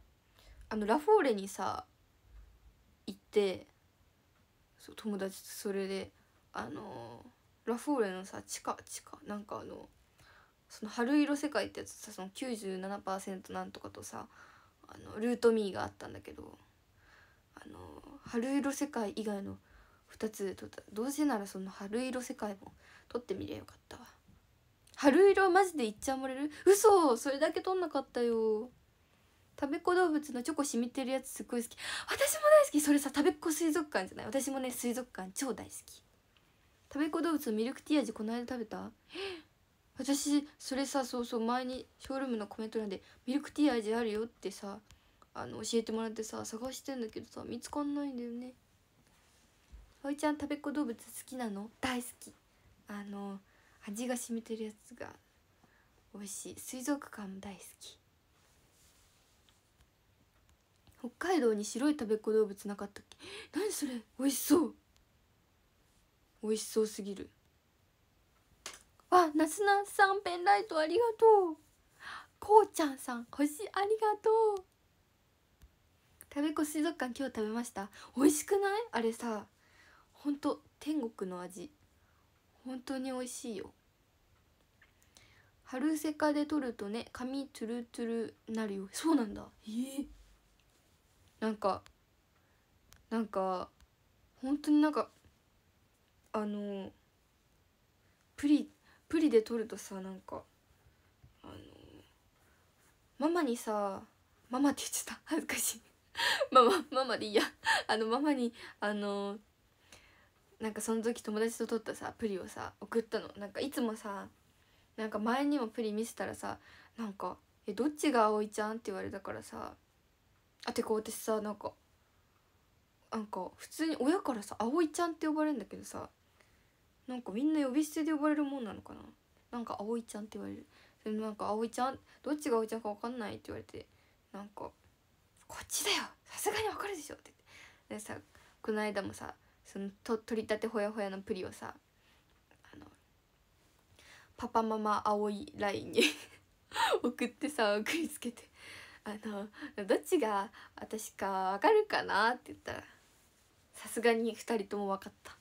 あのラフォーレにさ行ってそう友達とそれであのー、ラフォーレのさ地下地下なんかあのその春色世界ってやつさその97%なんとかとさあのルートミーがあったんだけどあのー、春色世界以外の2つとったどうせならその春色世界も撮ってみりゃよかったわ。春色マジでいっちゃもれる嘘それだけ取んなかったよ食べっ子動物のチョコ染みてるやつすっごい好き私も大好きそれさ食べっ子水族館じゃない私もね水族館超大好き食べっ子動物のミルクティー味この間食べた私それさそうそう前にショールームのコメント欄でミルクティー味あるよってさあの教えてもらってさ探してんだけどさ見つかんないんだよね葵ちゃん食べっ子動物好きなの大好きあの味が染みてるやつが美味しい水族館も大好き北海道に白い食べっ子動物なかったっけ何それ美味しそう美味しそうすぎるわなすなさんペンライトありがとうこうちゃんさん星ありがとう食べっ子水族館今日食べました美味しくないあれさ本当天国の味本当に美味しいよ春セカで撮るとね髪トゥルトルなるよそうなんだえー、なんかなんか本当になんかあのプリプリで撮るとさなんかあのママにさママって言ってた恥ずかしい (laughs) ママママでいいやあのママにあのなんかその時友達と撮ったさプリをさ送ったのなんかいつもさなんか前にもプリ見せたらさなんか「えどっちが葵ちゃん?」って言われたからさあてか私さなんかなんか普通に親からさ「葵ちゃん」って呼ばれるんだけどさなんかみんな呼び捨てで呼ばれるもんなのかななんか「葵ちゃん」って言われるそれなんか「葵ちゃんどっちが葵ちゃんか分かんない」って言われてなんか「こっちだよさすがに分かるでしょ」って言ってでさこの間もさそのと取り立てほやほやのプリをさパパママ青いラインに (laughs) 送ってさ送りつけてあのどっちが私かわかるかなって言ったらさすがに2人とも分かった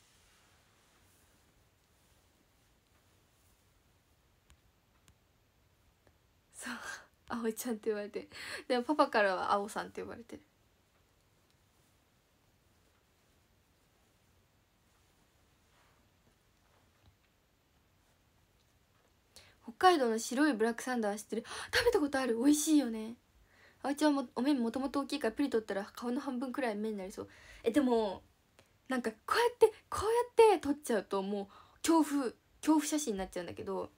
そう「葵ちゃん」って言われてでもパパからは「青さん」って呼ばれてる北海道の白いブラックサンダー知ってる食べたことある美味しいよねあおちんもお麺もともと大きいからプリ取ったら顔の半分くらい麺になりそうえでもなんかこうやってこうやって撮っちゃうともう恐怖恐怖写真になっちゃうんだけど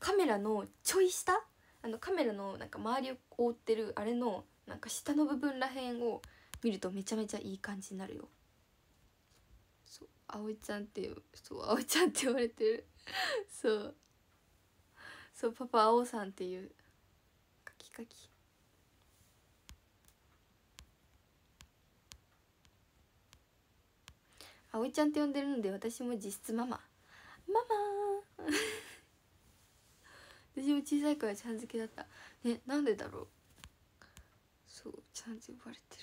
カメラのちょい下あのカメラのなんか周りを覆ってるあれのなんか下の部分らへんを見るとめちゃめちゃいい感じになるよそう葵ちゃんっていうそう葵ちゃんって言われてる (laughs) そうそうパパ青さんっていうカキカキ葵ちゃんって呼んでるので私も実質ママママ (laughs) 私も小さい頃はちゃん付けだったねなんでだろうそうちゃんて呼ばれて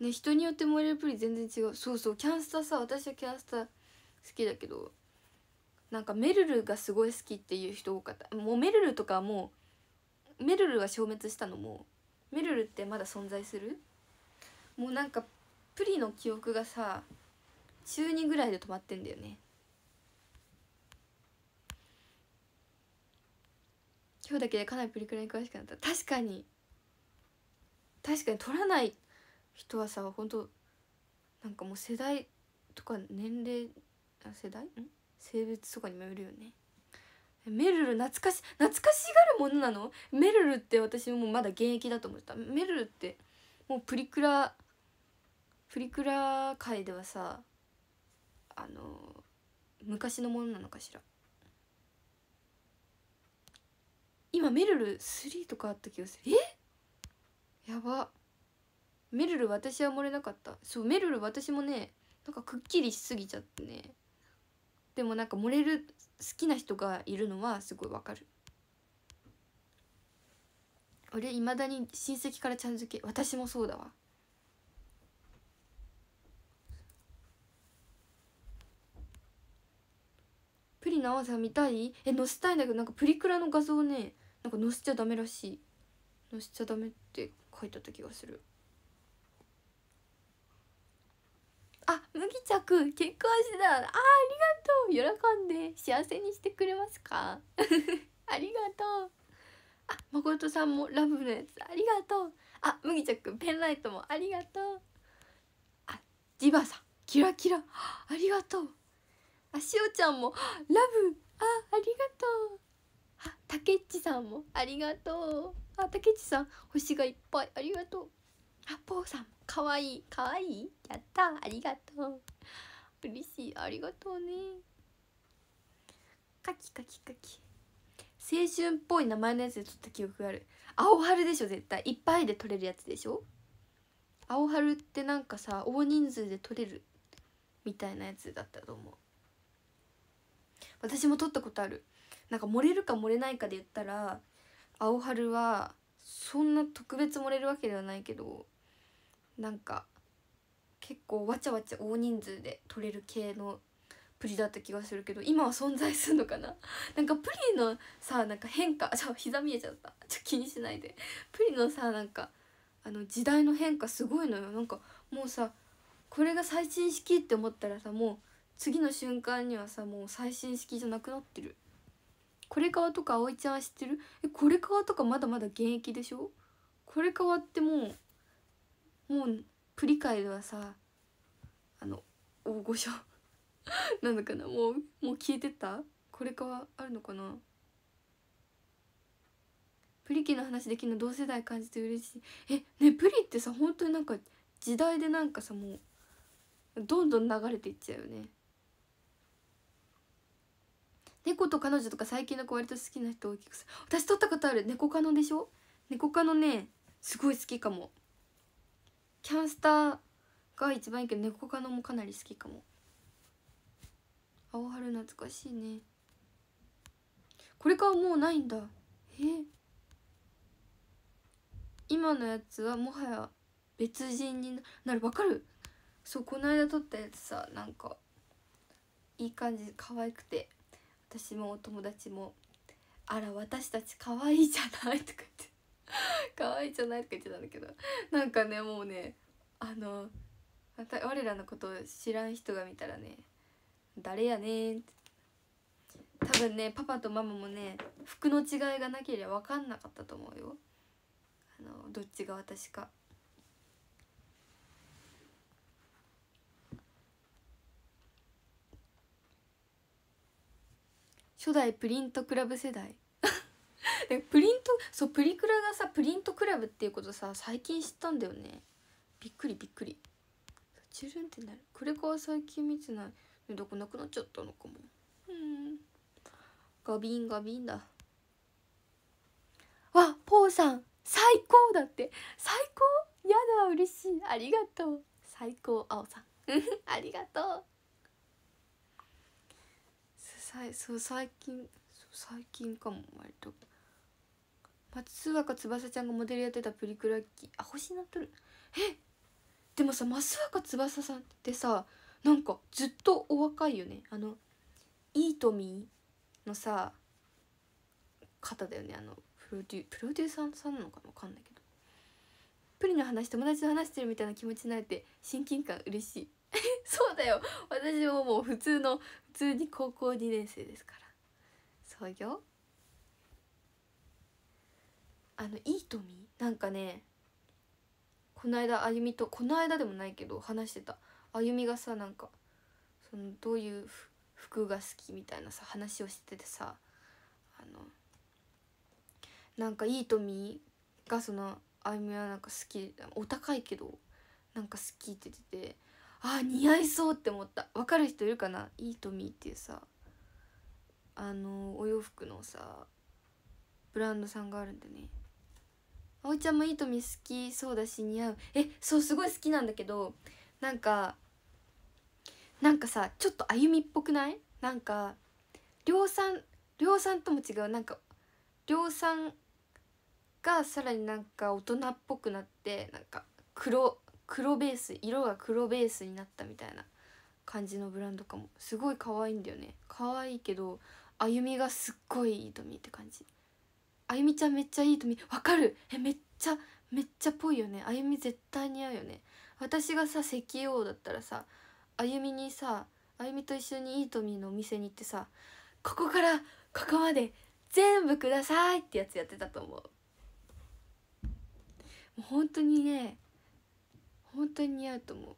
るね人によってモレルプリ全然違うそうそうキャンスターさ私はキャンスター好きだけどなんかめるるがすごい好きっていう人多かったもうめるるとかもうめるるが消滅したのもめるるってまだ存在するもうなんかプリの記憶がさ中2ぐらいで止まってんだよね今日だけでかなりプリクラに詳しくなった確かに確かに取らない人はさ本当なんかもう世代とか年齢あ世代ん性別とかにもよるよねめるる懐かし懐かしがるものなのめるるって私もまだ現役だと思ってためるるってもうプリクラプリクラ界ではさあの昔のものなのかしら今めるる3とかあった気がするえやばめるる私は漏れなかったそうめるる私もねなんかくっきりしすぎちゃってねでもなんか漏れる好きな人がいるのはすごいわかる俺いまだに親戚からちゃん付け私もそうだわプリの合わせ見たいえ載せたいんだけどなんかプリクラの画像ねなんか載せちゃダメらしい載せちゃダメって書いた気がするあ麦茶くん結婚したあありがとう喜んで幸せにしてくれますか (laughs) ありがとうあ誠さんもラブのやつありがとうあ麦茶くんペンライトもありがとうあジバさんキラキラありがとうあしおちゃんもラブあありがとうあたけっちさんもありがとうあたけっちさん星がいっぱいありがとうあぽうさんかわいいかわいいやったありがとう嬉しいありがとうねカキカキカキ青春っぽい名前のやつで撮った記憶がある青春でしょ絶対いっぱいで撮れるやつでしょ青春ってなんかさ大人数で撮れるみたいなやつだったと思う私も撮ったことあるなんか漏れるか漏れないかで言ったら青春はそんな特別漏れるわけではないけどなんか結構わちゃわちゃ大人数で取れる系のプリだった気がするけど今は存在するのかな (laughs) なんかプリンのさなんか変化ゃあ (laughs) 膝見えちゃった (laughs) ちょ気にしないでプリのさなんかあの時代の変化すごいのよなんかもうさこれが最新式って思ったらさもう次の瞬間にはさもう最新式じゃなくなってるこれからとか葵ちゃんは知ってるえこれからとかまだまだ現役でしょこれかってもうもうプリ界ではさあの大御所なのかなもうもう消えてったこれからあるのかなプリキの話できる同世代感じて嬉しいえねプリってさ本当になんか時代でなんかさもうどんどん流れていっちゃうよね猫と彼女とか最近の子割と好きな人大きくさ私撮ったことある猫科のでしょ猫科のねすごい好きかもキャンスターが一番いいけど猫科のもかなり好きかも青春懐かしいねこれかもうないんだえ今のやつはもはや別人になるわかるそうこの間撮ったやつさなんかいい感じ可愛くて私もお友達も「あら私たち可愛いじゃない」とか言って (laughs) 可愛いじゃないとか言ってたんだけどなんかねもうねあの我らのことを知らん人が見たらね「誰やねん」って多分ねパパとママもね服の違いがなければ分かんなかったと思うよあのどっちが私か。初代プリントクラブ世代で (laughs) プリントそうプリクラがさプリントクラブっていうことさ最近知ったんだよねびっくりびっくりチュルンってなるクレカは最近見てないどこなくなっちゃったのかもうんガビンガビンだわポーさん最高だって最高やだ嬉しいありがとう最高あおさん (laughs) ありがとうさそう最近最近かも割と。松若翼ちゃんがモデルやってたプリクラ機あ星になっとるえでもさ松若翼さんってさなんかずっとお若いよねあのイートミーのさ方だよねあのプロデュプロデューサーさんなのかな分かんないけどプリの話友達と話してるみたいな気持ちになれて親近感嬉しい (laughs) そうだよ私ももう普通の普通に高校2年生ですからそうよあのいいとみなんかねこの間あゆみとこの間でもないけど話してたあゆみがさなんかそのどういう服が好きみたいなさ話をしててさあのなんかいいとみがそのあゆみはなんか好きお高いけどなんか好きって言っててあ似合いそうって思った分かる人いるかないいとみっていうさあのお洋服のさブランドさんがあるんでね葵ちゃんもいいとみ好きそうだし似合うえそうすごい好きなんだけどなんかなんかさちょっと歩みっぽくないなんか量産量産とも違うなんか量産がさらになんか大人っぽくなってなんか黒黒ベース色が黒ベースになったみたいな感じのブランドかもすごい可愛いんだよね可愛いけど歩みがすっごいいいとみって感じあゆみちゃんめっちゃいいとみわかるえめっちゃめっちゃぽいよねあゆみ絶対似合うよね私がさ石王だったらさあゆみにさあゆみと一緒にいいとみのお店に行ってさここからここまで全部くださいってやつやってたと思うもう本当にね本当に似合うと思う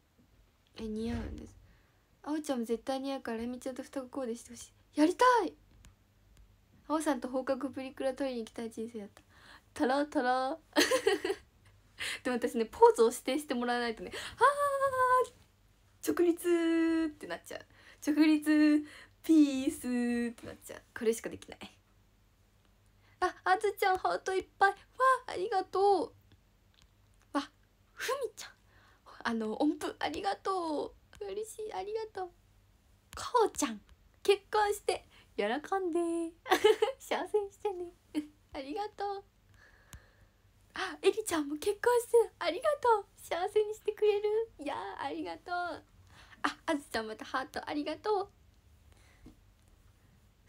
え似合うんですあおちゃんも絶対似合うからあゆみちゃんと双子コーデしてほしいやりたいあおさんと放課後プリクラ取りに行きたい人生だったたらたらでも私ねポーズを指定してもらわないとね「あー直立!」ってなっちゃう直立ピースってなっちゃうこれしかできないああずちゃんハートいっぱいわありがとうわふみちゃんあの音符ありがとう嬉しいありがとうこうちゃん結婚して喜んで (laughs) 幸せにしてね (laughs) ありがとうあエリちゃんも結婚してありがとう幸せにしてくれるいやありがとうああずちゃんまたハートありがとう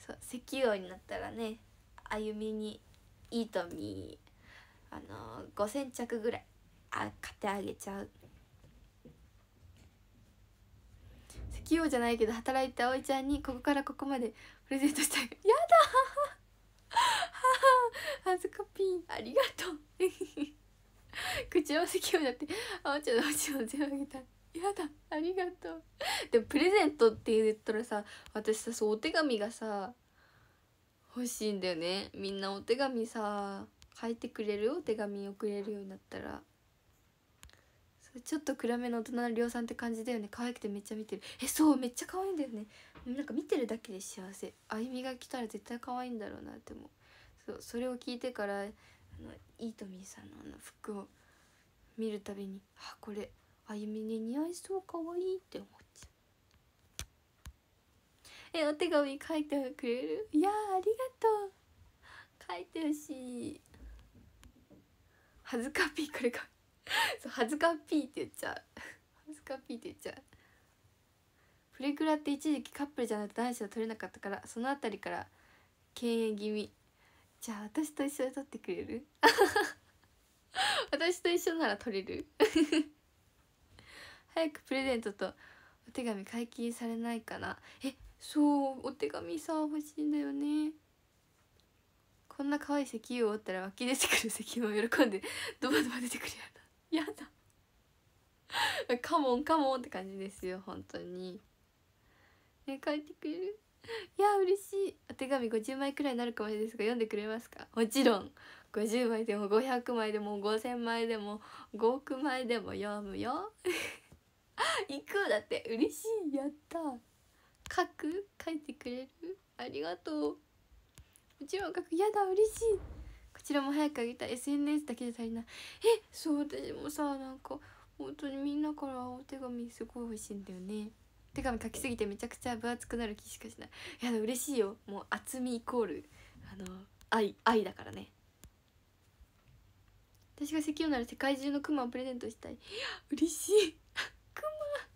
そう石油王になったらねあゆみにいいとみあのー、5 0着ぐらいあ買ってあげちゃう石油王じゃないけど働いた葵ちゃんにここからここまでプレゼントしたいやだ (laughs) 恥ずかぴんありがとう (laughs) 口合わせ器用だってあおちゃんのおちも全部あげたやだありがとうでもプレゼントって言ったらさ私さそうお手紙がさ欲しいんだよねみんなお手紙さ書いてくれるお手紙をくれるようになったらちょっと暗めの大人の量産って感じだよね可愛くてめっちゃ見てるえそうめっちゃ可愛いんだよねなんか見てるだけで幸せあゆみが来たら絶対可愛いんだろうなって思うそうそれを聞いてからあのイートミーさんのあの服を見るたびにあこれあゆみに似合いそう可愛いって思っちゃうえお手紙書いてくれるいやありがとう書いてほしい恥ずかっぴーこれかそう恥ずかっぴーって言っちゃう恥ずかっぴーって言っちゃうプリクラって一時期カップルじゃないと男子は撮れなかったからその辺りから敬遠気味じゃあ私と一緒に撮ってくれる (laughs) 私と一緒なら撮れる (laughs) 早くプレゼントとお手紙解禁されないかなえそうお手紙さ欲しいんだよねこんな可愛い石油を折ったら湧き出てくる石油を喜んでドバドバ出てくるやだやだ (laughs) カモンカモンって感じですよ本当にね書いてくれるいや嬉しいお手紙50枚くらいになるかもしれないですが読んでくれますかもちろん50枚でも500枚でも5,000枚でも5億枚でも読むよ (laughs) 行くだって嬉しいやった書く書いてくれるありがとうもちろん書くやだ嬉しいこちらも早くあげた SNS だけじゃ足りないえそう私もさなんか本当にみんなからお手紙すごい欲しいんだよね手紙書きすぎてめちゃくちゃ分厚くなる気しかしないいやでも嬉しいよもう厚みイコールあの愛愛だからね私が石油なら世界中のクマをプレゼントしたいいや嬉しい (laughs) クマ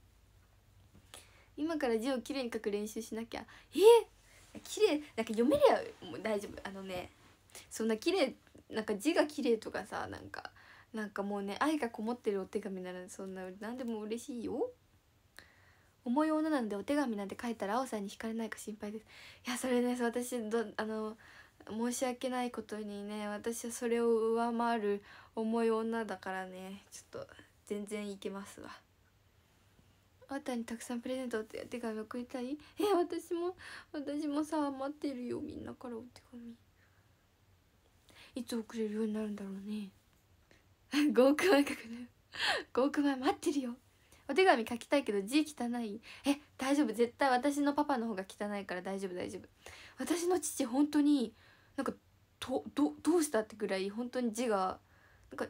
今から字をきれいに書く練習しなきゃえきれいなんか読めりゃもう大丈夫あのねそんな綺麗なんか字が綺麗とかさなんかなんかもうね愛がこもってるお手紙ならそんな何でも嬉しいよ重い女なのでお手紙なんて書いたら青さんに惹かれないか心配ですいやそれね私どあの申し訳ないことにね私はそれを上回る重い女だからねちょっと全然いけますわあたにたくさんプレゼントって手紙送りたいえ私も私もさ待ってるよみんなからお手紙いつ送れるようになるんだろうね5億枚かくね5億枚待ってるよお手紙書きたいけど字汚いえ大丈夫絶対私のパパの方が汚いから大丈夫大丈夫私の父本当になんかとどどうしたってぐらい本当に字がなんか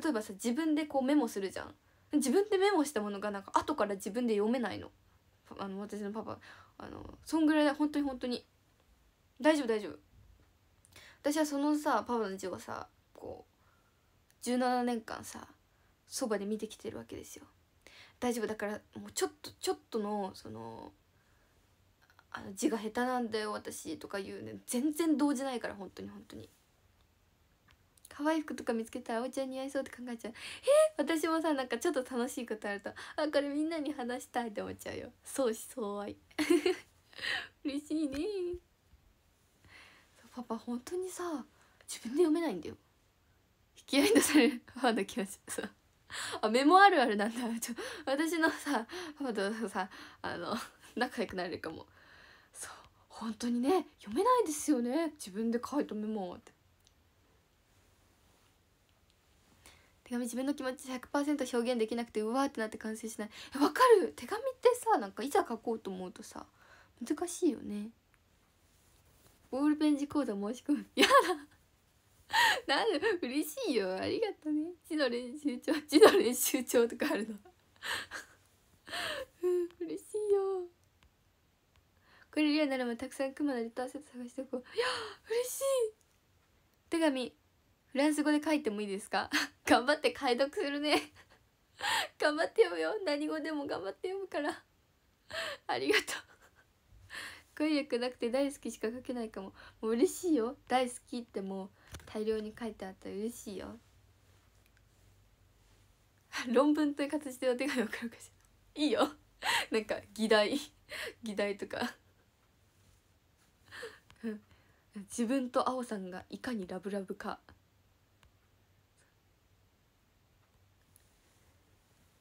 例えばさ自分でこうメモするじゃん自分でメモしたものがなんか後から自分で読めないのあの私のパパあのそんぐらい本当に本当に大丈夫大丈夫私はそのさパパの字をさこう17年間さそばで見てきてるわけですよ大丈夫だからもうちょっとちょっとのそのあの字が下手なんだよ私とか言うね全然動じないから本当に本当に可愛い服とか見つけたらおちゃん似合いそうって考えちゃうえー、私もさなんかちょっと楽しいことあるとあこれみんなに話したいって思っちゃうよそうしそう愛 (laughs) 嬉しいねパパ本当にさ自分で読めないんだよ引き合いのされるファンな気しさあメモあるあるなんだ私のさパパとさあの (laughs) 仲良くなれるかもそう本当にね読めないですよね自分で書いたメモって手紙自分の気持ち100%表現できなくてうわーってなって完成しないえわかる手紙ってさなんかいざ書こうと思うとさ難しいよねボールペン字講座申し込むやだ (laughs) なんで嬉しいよありがとね字の練習帳字の練習帳とかあるの (laughs) 嬉しいよこれるようならもたくさん熊のレターセット探しておこういや嬉しい手紙フランス語で書いてもいいですか (laughs) 頑張って解読するね頑張って読むよ何語でも頑張って読むからありがとう語彙力なくて大好きしか書けないかももう嬉しいよ大好きってもう大量に書いてあったら嬉しいよ論文という形でお手紙を送るかしらいいよなんか議題議題とか自分と青さんがいかにラブラブか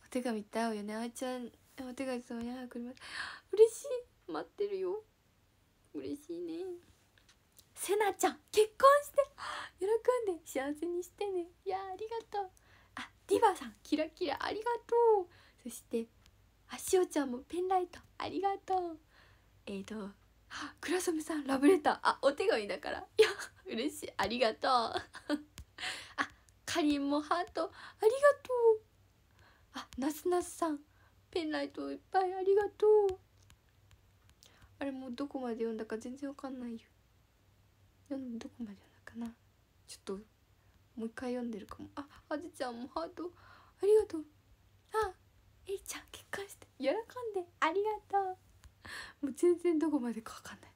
お手紙って合うよねあいちゃんお手紙様に早く送ます嬉しい待ってるよ嬉しいねせなちゃん結婚して喜んで幸せにしてねいやありがとうあディバさんキラキラありがとうそしてあしおちゃんもペンライトありがとうえっ、ー、とクラサムさんラブレターあお手紙だからいや嬉しいありがとう (laughs) あかりんもハートありがとうあなすなすさんペンライトいっぱいありがとうあれもうどこまで読んだか全然わかんないよ読んどこまで読んだかなちょっともう一回読んでるかもああじちゃんもハートありがとうあえいちゃん結婚して喜んでありがとうもう全然どこまでかわかんない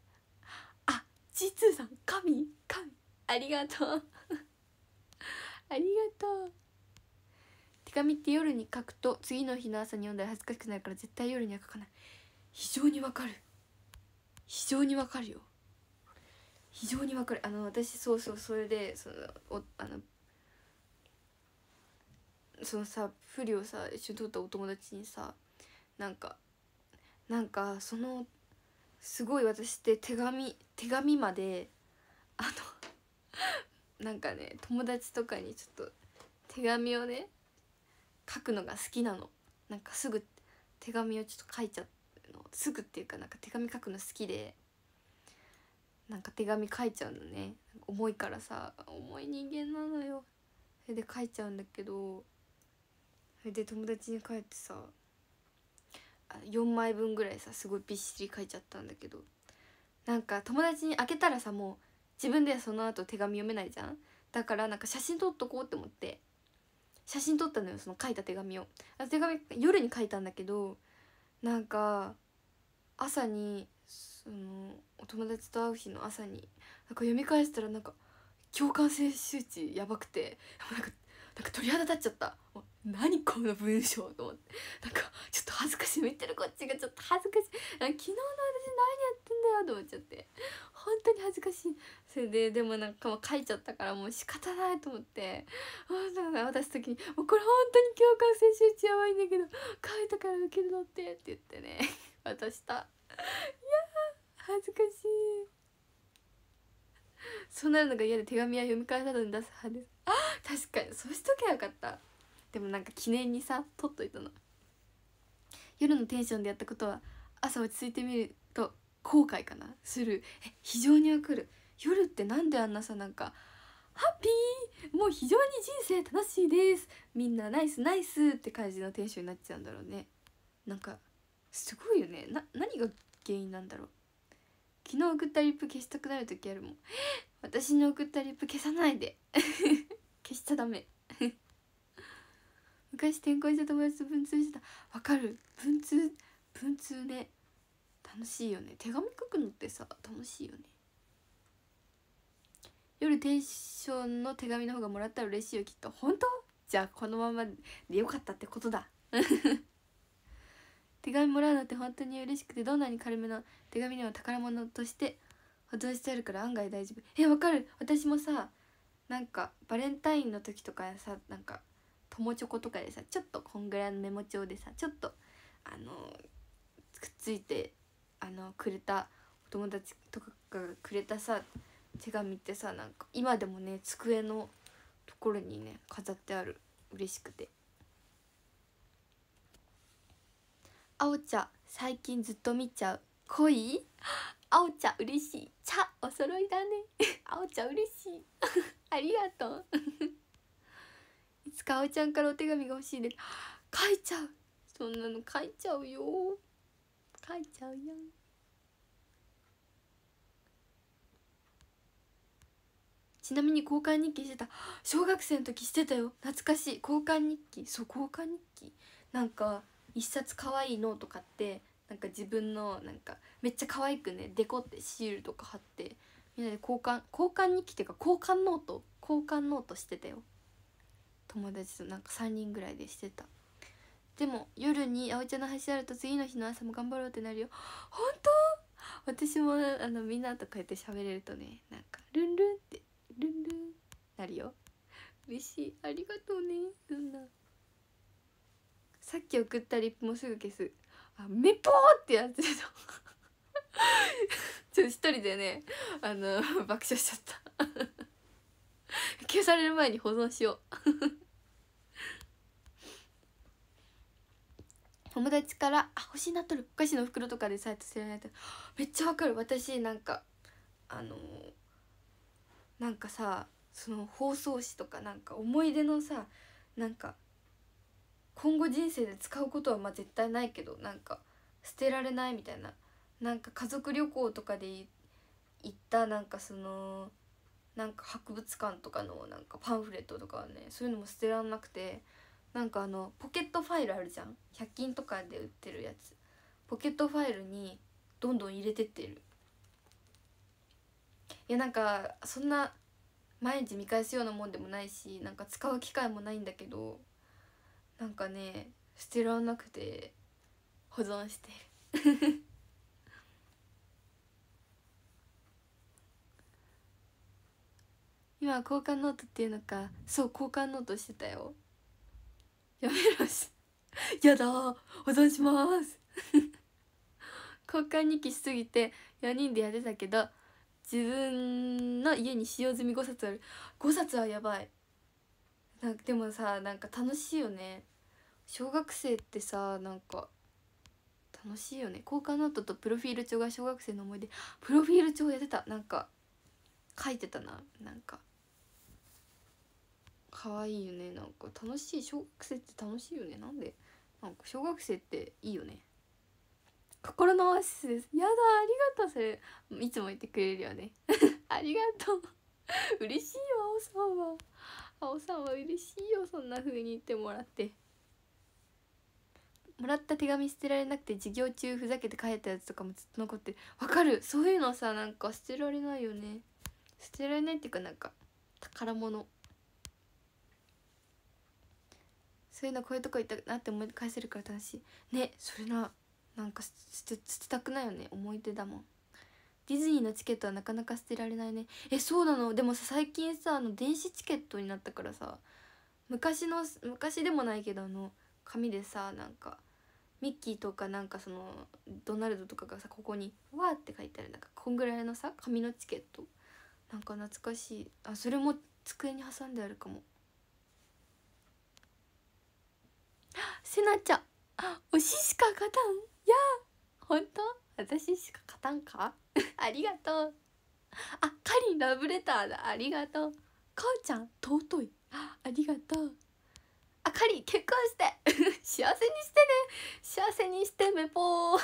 あ G2 さん神神ありがとう (laughs) ありがとう手紙って夜に書くと次の日の朝に読んだら恥ずかしくなるから絶対夜には書かない非常にわかる非常にわかるよ非常にわかるあの私そうそうそれでそのおあのそのさ不利をさ一緒に撮ったお友達にさなんかなんかそのすごい私って手紙手紙まであの (laughs) なんかね友達とかにちょっと手紙をね書くのが好きなのなんかすぐ手紙をちょっと書いちゃうのすぐっていうかなんか手紙書くの好きでなんか手紙書いちゃうのね重いからさ重い人間なのよそれで書いちゃうんだけどそれで友達に帰ってさ4枚分ぐらいさすごいびっしり書いちゃったんだけどなんか友達に開けたらさもう自分ではその後手紙読めないじゃんだからなんか写真撮っとこうって思って写真撮ったのよその書いた手紙を手紙夜に書いたんだけどなんか朝にそのお友達と会う日の朝になんか読み返したらなんか共感性周知やばくてなんかなんか鳥肌立っちゃった何この文章と思ってなんかちょっと恥ずかしい見てるこっちがちょっと恥ずかしい昨日の私何やってんだよと思っちゃって本当に恥ずかしいそれででもなんかもう書いちゃったからもう仕方ないと思って渡す時に「もうこれ本当に共感性周知やばいんだけど書いたから受けるのって」って言ってね渡した恥ずかしいそうなるのが嫌で手紙は読み返さずに出す派ですあ確かにそうしときゃよかったでもなんか記念にさ取っといたの夜のテンションでやったことは朝落ち着いてみると後悔かなするえ非常にわかる夜ってなんであんなさなんかハッピーもう非常に人生楽しいですみんなナイスナイスって感じのテンションになっちゃうんだろうねなんかすごいよねな何が原因なんだろう昨日送ったリップ消したくなる時あるもん私に送ったリップ消さないで (laughs) 消しちゃダメ (laughs) 昔転校した友達と文通してたわかる文通文通ね楽しいよね手紙書くのってさ楽しいよね夜テンションの手紙の方がもらったら嬉しいよきっと本当じゃあこのままでよかったってことだ (laughs) 手紙もらうのって本当に嬉しくてどんなに軽めの手紙でも宝物として保存してあるから案外大丈夫えわかる私もさなんかバレンタインの時とかさなんか友チョコとかでさちょっとこんぐらいのメモ帳でさちょっとあのくっついてあのくれたお友達とかがくれたさ手紙ってさなんか今でもね机のところにね飾ってある嬉しくて青茶最近ずっと見ちゃう恋 (laughs) 青茶嬉しい茶お揃いだね青茶嬉しいありがとういつか青ちゃんからお手紙が欲しいです書いちゃうそんなの書いちゃうよ書いちゃうよちなみに交換日記してた小学生の時してたよ懐かしい交換日記そう交換日記なんか一冊可愛いノート買ってなんか自分のなんかめっちゃ可愛くねデコってシールとか貼ってみんなで交換交換日記っていうか交換ノート交換ノートしてたよ友達となんか3人ぐらいでしてたでも夜に葵ちゃんの橋あると次の日の朝も頑張ろうってなるよ本当私もあのみんなとこうやって喋れるとねなんかルンルンってルンルンなるよ嬉しいありがとうねそんなさっき送ったリップもすぐ消すあめぽーってやってた (laughs) ちょっと一人でねあの爆笑しちゃった消される前に保存しよう (laughs) 友達から「あ欲しいなっとるお菓子の袋とかでサイト知らないとめっちゃわかる私なんかあのー、なんかさその包装紙とかなんか思い出のさなんか今後人生で使うことはまあ絶対ないけどなんか捨てられないみたいななんか家族旅行とかで行ったなんかそのなんか博物館とかのなんかパンフレットとかはねそういうのも捨てらんなくてなんかあのポケットファイルあるじゃん100均とかで売ってるやつポケットファイルにどんどん入れてってるいやなんかそんな毎日見返すようなもんでもないしなんか使う機会もないんだけどなんかね捨てらんなくて保存してる (laughs) 今交換ノートっていうのかそう交換ノートしてたよやめろし (laughs) やだ保存します (laughs) 交換日記しすぎて4人でやってたけど自分の家に使用済み5冊ある5冊はやばいなんかでもさなんか楽しいよね小学生ってさなんか楽しいよね交換ノートとプロフィール帳が小学生の思い出プロフィール帳やってたなんか書いてたななんか可愛いよねなんか楽しい小学生って楽しいよねなんでなんか小学生っていいよね心のオアシスですやだありがとうそれいつも言ってくれるよね (laughs) ありがとう嬉しいよ青さんはあおさんは嬉しいよそんな風に言ってもらってもらった手紙捨てられなくて授業中ふざけて帰ったやつとかもずっと残ってるわかるそういうのさなんか捨てられないよね捨てられないっていうかなんか宝物そういうのこういうとこ行ったなって思い返せるから楽しいねそれななんか捨て捨てたくないよね思い出だもんディズニーのチケットはなかなか捨てられないねえそうなのでもさ最近さあの電子チケットになったからさ昔の昔でもないけどあの紙でさなんかミッキーとかなんかそのドナルドとかがさここに「わ」って書いてあるなんかこんぐらいのさ紙のチケットなんか懐かしいあそれも机に挟んであるかもせなちゃん推ししか勝たんやほんと私しか勝たんか (laughs) ありがとうあかりんラブレターだありがとうかおちゃん尊いありがとうあかりん結婚して (laughs) 幸せにしてね幸せにしてめぽー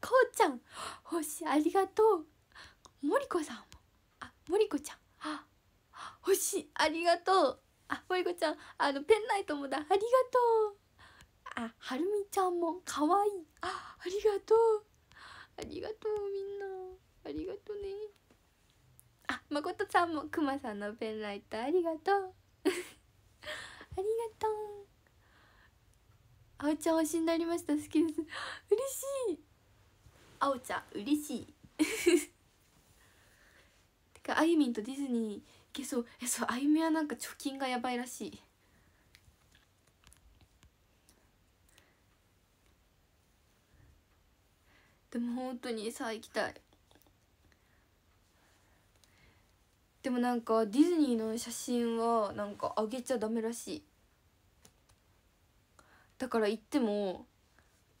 か (laughs) ちゃん星ありがとうもりこさんもあもりこちゃんあ星 (gasps) ありがとうあもりこちゃんあのペンライトもだありがとうあはるみちゃんもかわいいあありがとうありがとうみんなありがとうねあまことさんもくまさんのペンライトありがとう (laughs) ありがとうあおちゃん推しになりました好きです嬉しいあおちゃん嬉しい (laughs) てかあゆみんとディズニー行けそうえそうあゆみはなんか貯金がやばいらしいでも本当にさ行きたいでもなんかディズニーの写真はなんかあげちゃダメらしいだから行っても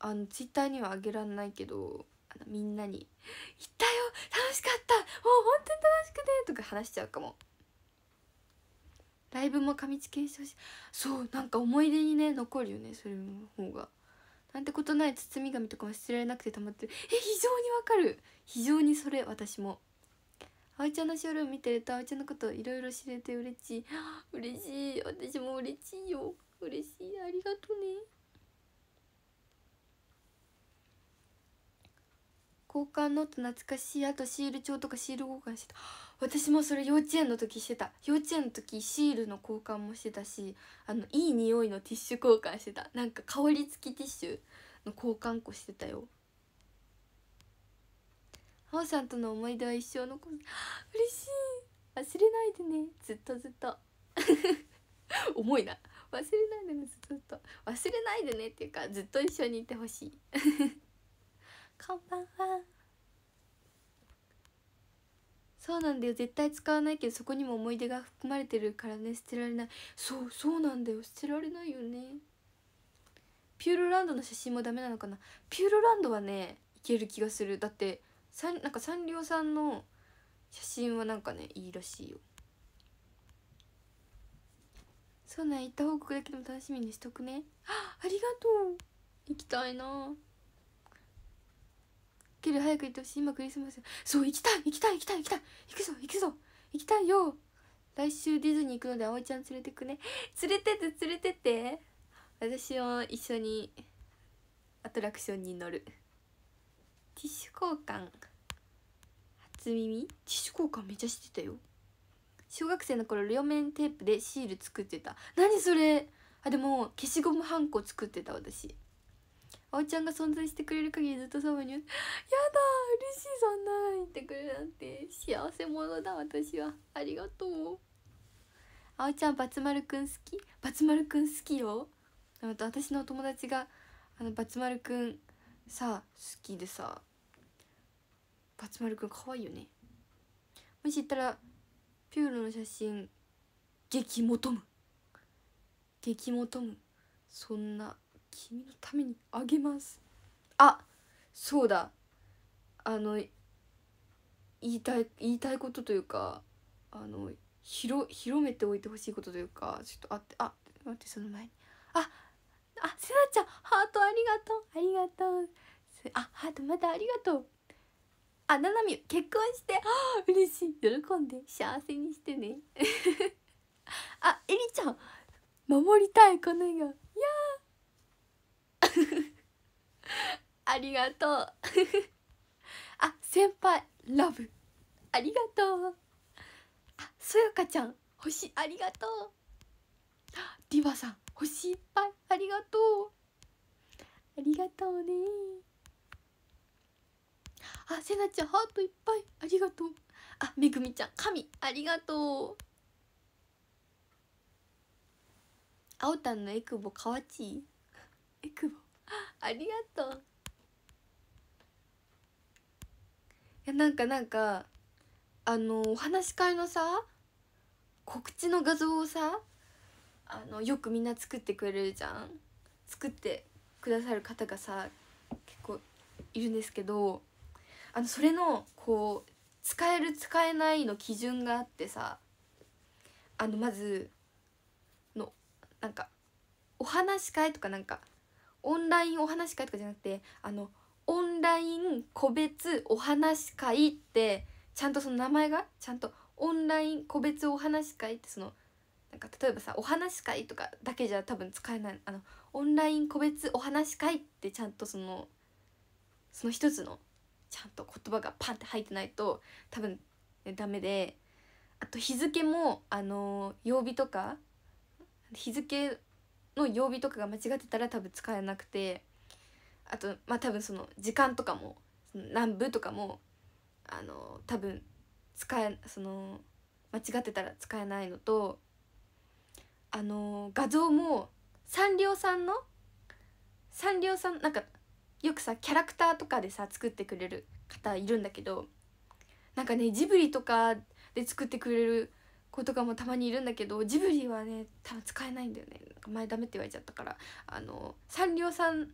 あのツイッターにはあげらんないけどあのみんなに「行ったよ楽しかったもう本当に楽しくて」とか話しちゃうかもライブもみつけしてほしいそうなんか思い出にね残るよねそれの方が。なんてことない包み紙とかも捨てられなくてたまってるえ非常にわかる非常にそれ私も葵ちゃんのショールーム見てると葵ちゃんのこといろいろ知れて嬉しい (gasps) 嬉しい私も嬉しいよ嬉しいありがとね交換ノート懐かしいあとシール帳とかシール交換してた私もそれ幼稚園の時してた幼稚園の時シールの交換もしてたしあのいい匂いのティッシュ交換してたなんか香り付きティッシュの交換こしてたよあおさんとの思い出は一生残す (gasps) 嬉しい忘れないでねずっとずっと (laughs) 重いな忘れないでねずっと忘れないでねっていうかずっと一緒にいてほしい (laughs) こんばんはそうなんだよ絶対使わないけどそこにも思い出が含まれてるからね捨てられないそうそうなんだよ捨てられないよねピューロランドの写真もダメなのかなピューロランドはねいける気がするだってさなんかサンリオさんの写真はなんかねいいらしいよそうな行った報告だけでも楽しみにしとくねあありがとう行きたいなケル早く行ってほしい今クリスマスそう行きたい行きたい行きたい行きたい行くぞ行くぞ行きたいよ来週ディズニー行くので葵ちゃん連れてくね連れてって連れてって私を一緒にアトラクションに乗るティッシュ交換初耳ティッシュ交換めちゃしてたよ小学生の頃両面テープでシール作ってた何それあでも消しゴムはんこ作ってた私葵ちゃんが存在してくれる限りずっとそばに「やだ嬉しいそんな」言ってくれるなんて幸せ者だ私はありがとう葵ちゃんバツ丸くん好きバツ丸くん好きよあと私の友達があのバツ丸くんさ好きでさバツ丸くん可愛いよねもし言ったらピューロの写真激求む激求むそんな君のためにあげますあそうだあの言いたい言いたいことというかあの広広めておいてほしいことというかちょっとあってあ待ってその前にああせなちゃんハートありがとうありがとうあハートまたありがとうあななみ結婚して嬉しい喜んで幸せにしてね (laughs) あえりちゃん守りたいこの絵がいやー (laughs) ありがとう (laughs) あ先輩ラブありがとうあそよかちゃん星ありがとうディバさん星いっぱいありがとうありがとうねあせなちゃんハートいっぱいありがとうあめぐみちゃん神ありがとうあおたんのエクボかわちいエクボ (laughs) ありがとういやなんかなんかあのお話し会のさ告知の画像をさあのよくみんな作ってくれるじゃん作ってくださる方がさ結構いるんですけどあのそれのこう使える使えないの基準があってさあのまずのなんかお話し会とかなんかオンラインお話会とかじゃなくてあのオンライン個別お話会ってちゃんとその名前がちゃんとオンライン個別お話会ってそのなんか例えばさお話会とかだけじゃ多分使えないあのオンライン個別お話会ってちゃんとそのその一つのちゃんと言葉がパンって入ってないと多分、ね、ダメであと日付もあのー、曜日とか日付の曜日とかが間違ってたら多分使えなくてあとまあ多分その時間とかも何部とかもあの多分使えその間違ってたら使えないのとあの画像もサンリオさんのサンリオさんなんかよくさキャラクターとかでさ作ってくれる方いるんだけどなんかねジブリとかで作ってくれる子とかもたまにいるんだけどジブリはね多分使えないんだよね前ダメって言われちゃったからあのサンリオさん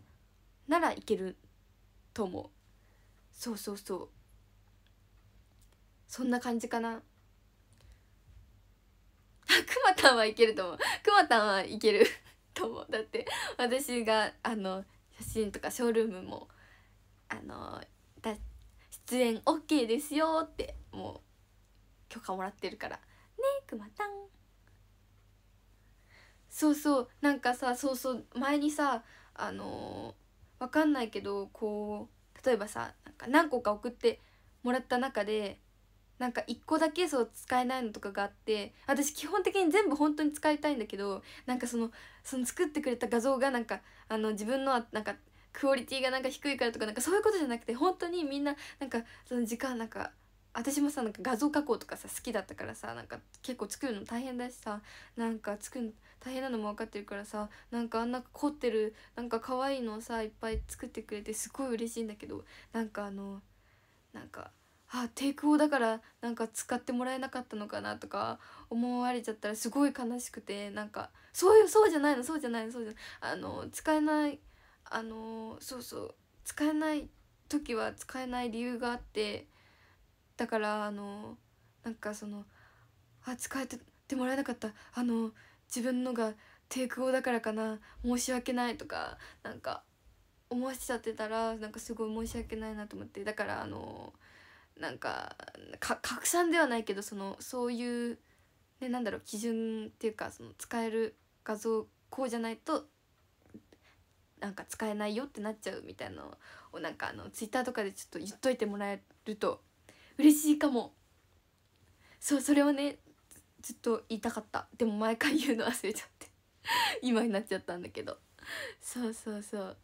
ならいけると思うそうそうそうそんな感じかなくまたんはいけると思うくまたんはいけると思うだって私があの写真とかショールームもあのだ出演 OK ですよってもう許可もらってるからくまたんそうそうなんかさそうそう前にさあのー、わかんないけどこう例えばさなんか何個か送ってもらった中でなんか1個だけそう使えないのとかがあって私基本的に全部本当に使いたいんだけどなんかそのその作ってくれた画像がなんかあの自分のなんかクオリティがなんか低いからとかなんかそういうことじゃなくて本当にみんななんかその時間なんか私もさなんか画像加工とかさ好きだったからさなんか結構作るの大変だしさなんか作る大変なのも分かってるからさなんかあんな凝ってるなんか可愛いのをさいっぱい作ってくれてすごい嬉しいんだけどなんかあのなんかあテイクオだからなんか使ってもらえなかったのかなとか思われちゃったらすごい悲しくてなんかそういうそうじゃないのそうじゃないのそうじゃないあの使えないあのそうそう使えない時は使えない理由があってだからあのなんかそのあ使えててもらえなかったあの自分のが低空だからかな申し訳ないとかなんか思わせちゃってたらなんかすごい申し訳ないなと思ってだからあのなんか拡散ではないけどそのそういう、ね、なんだろう基準っていうかその使える画像こうじゃないとなんか使えないよってなっちゃうみたいなのをなんかあのツイッターとかでちょっと言っといてもらえると嬉しいかもそうそれをねずっと言いたかったでも毎回言うの忘れちゃって (laughs) 今になっちゃったんだけどそうそうそう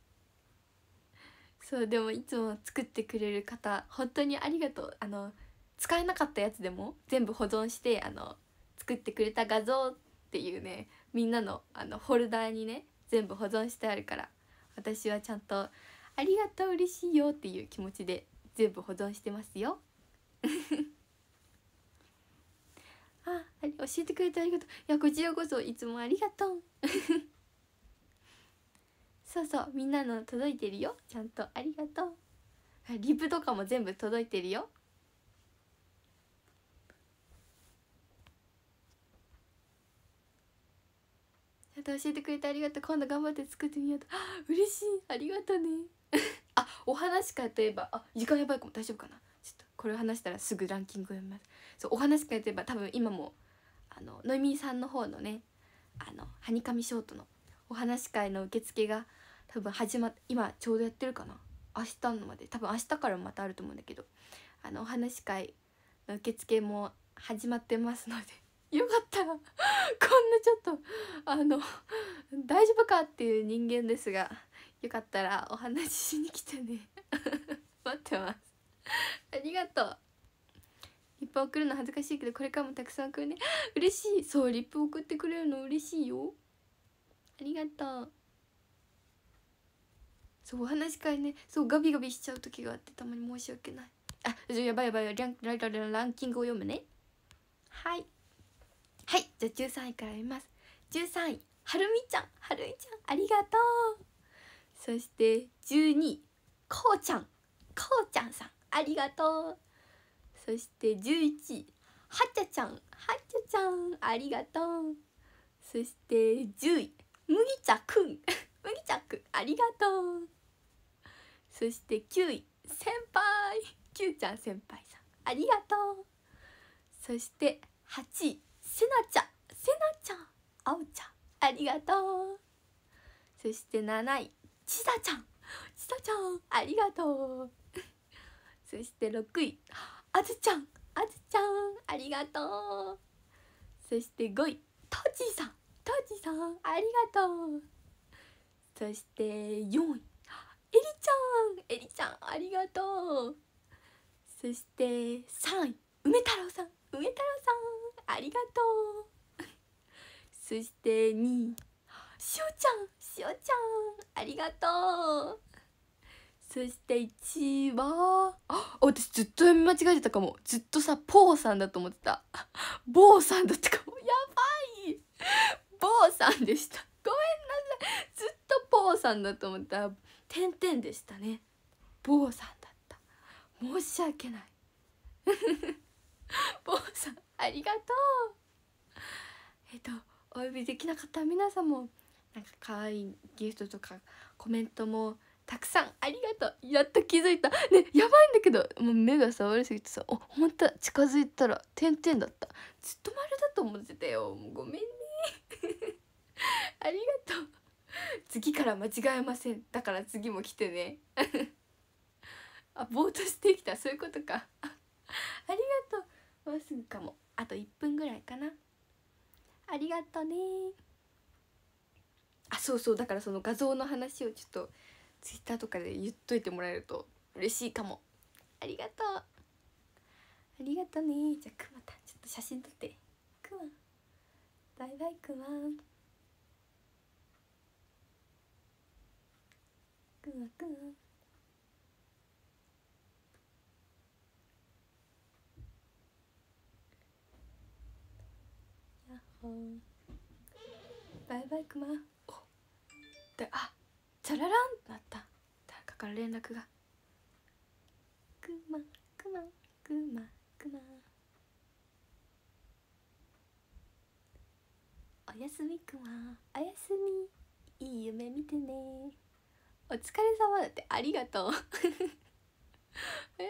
そうでもいつも作ってくれる方本当にありがとうあの使えなかったやつでも全部保存してあの作ってくれた画像っていうねみんなのあのフォルダーにね全部保存してあるから私はちゃんと「ありがとう嬉しいよ」っていう気持ちで全部保存してますよ。(laughs) ああ教えてくれてありがとういやこちらこそいつもありがとう (laughs) そうそうみんなの届いてるよちゃんとありがとうリップとかも全部届いてるよちゃんと教えてくれてありがとう今度頑張って作ってみようと嬉しいありがとうね (laughs) あお話かといえばあ時間やばいかも大丈夫かなこれを話したらすぐランキング読みますそうお話し会といえば多分今もあのイミーさんの方のねあのはにかみショートのお話し会の受付が多分始まっ今ちょうどやってるかな明日のまで多分明日からまたあると思うんだけどあのお話し会の受付も始まってますので (laughs) よかったらこんなちょっとあの大丈夫かっていう人間ですがよかったらお話ししに来てね (laughs) 待ってます (laughs) ありがとうリップ送るの恥ずかしいけどこれからもたくさん送るね (gasps) 嬉しいそうリップ送ってくれるの嬉しいよありがとうそうお話し会ねそうガビガビしちゃう時があってたまに申し訳ないあじゃ、やばいやばいランラララランキングを読むねはいはいじゃ十三位から読みます十三位はるみちゃんはるみちゃんありがとうそして十二位こうちゃんこうちゃんさんありがとうそして11位はっちゃちゃんはっちゃちゃんありがとうそして10位麦茶くん麦茶 (laughs) くんありがとうそして9位先輩きゅうちゃん先輩さんありがとうそして8位せなちゃんせなちゃんあおちゃんありがとうそして7位ちさちゃんちさちゃんありがとうそして6位あずちゃんあずちゃんありがとうそして5位とじさんとじさんありがとうそして4位えりちゃんえりちゃんありがとうそして3位梅太郎さん梅太郎さんありがとうそして2位しおちゃんしおちゃんありがとうそして1位はあ私ずっと間違えてたかもずっとさポーさんだと思ってたボーさんだったかもやばいボーさんでしたごめんなさいずっとポーさんだと思ったん点々でしたねボーさんだった申し訳ないボー (laughs) さんありがとうえっとお呼びできなかった皆さんもなんか可愛いギフトとかコメントもたくさんありがとうやっと気づいたねやばいんだけどもう目がさ悪すぎてさあほんと近づいたら点々だったずっと丸だと思ってたよごめんねありがとう次から間違えませんだから次も来てねあぼーっとしてきたそういうことかありがとうもうすぐかもあと1分ぐらいかなありがとねあそうそうだからその画像の話をちょっとツイッターとかで言っといてもらえると嬉しいかもありがとうありがとうねじゃあくまたちょっと写真撮ってくまバイバイくまくまくまやっほーバイバイくまおであチャラランなった誰かから連絡が「くまくまくまくま」おやすみくまおやすみいい夢見てねお疲れ様だってありがとう (laughs) おやすみ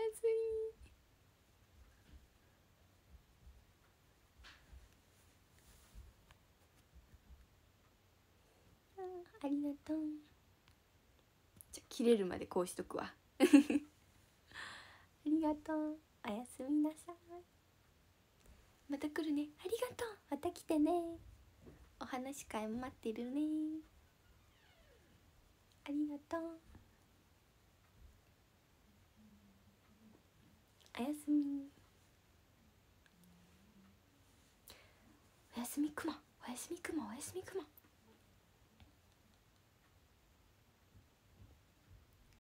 ありがとう。切れるまでこうしとくわ (laughs) ありがとうおやすみなさいまた来るねありがとうまた来てねお話会も待ってるねありがとうおやすみおやすみくまおやすみくまおやすみくま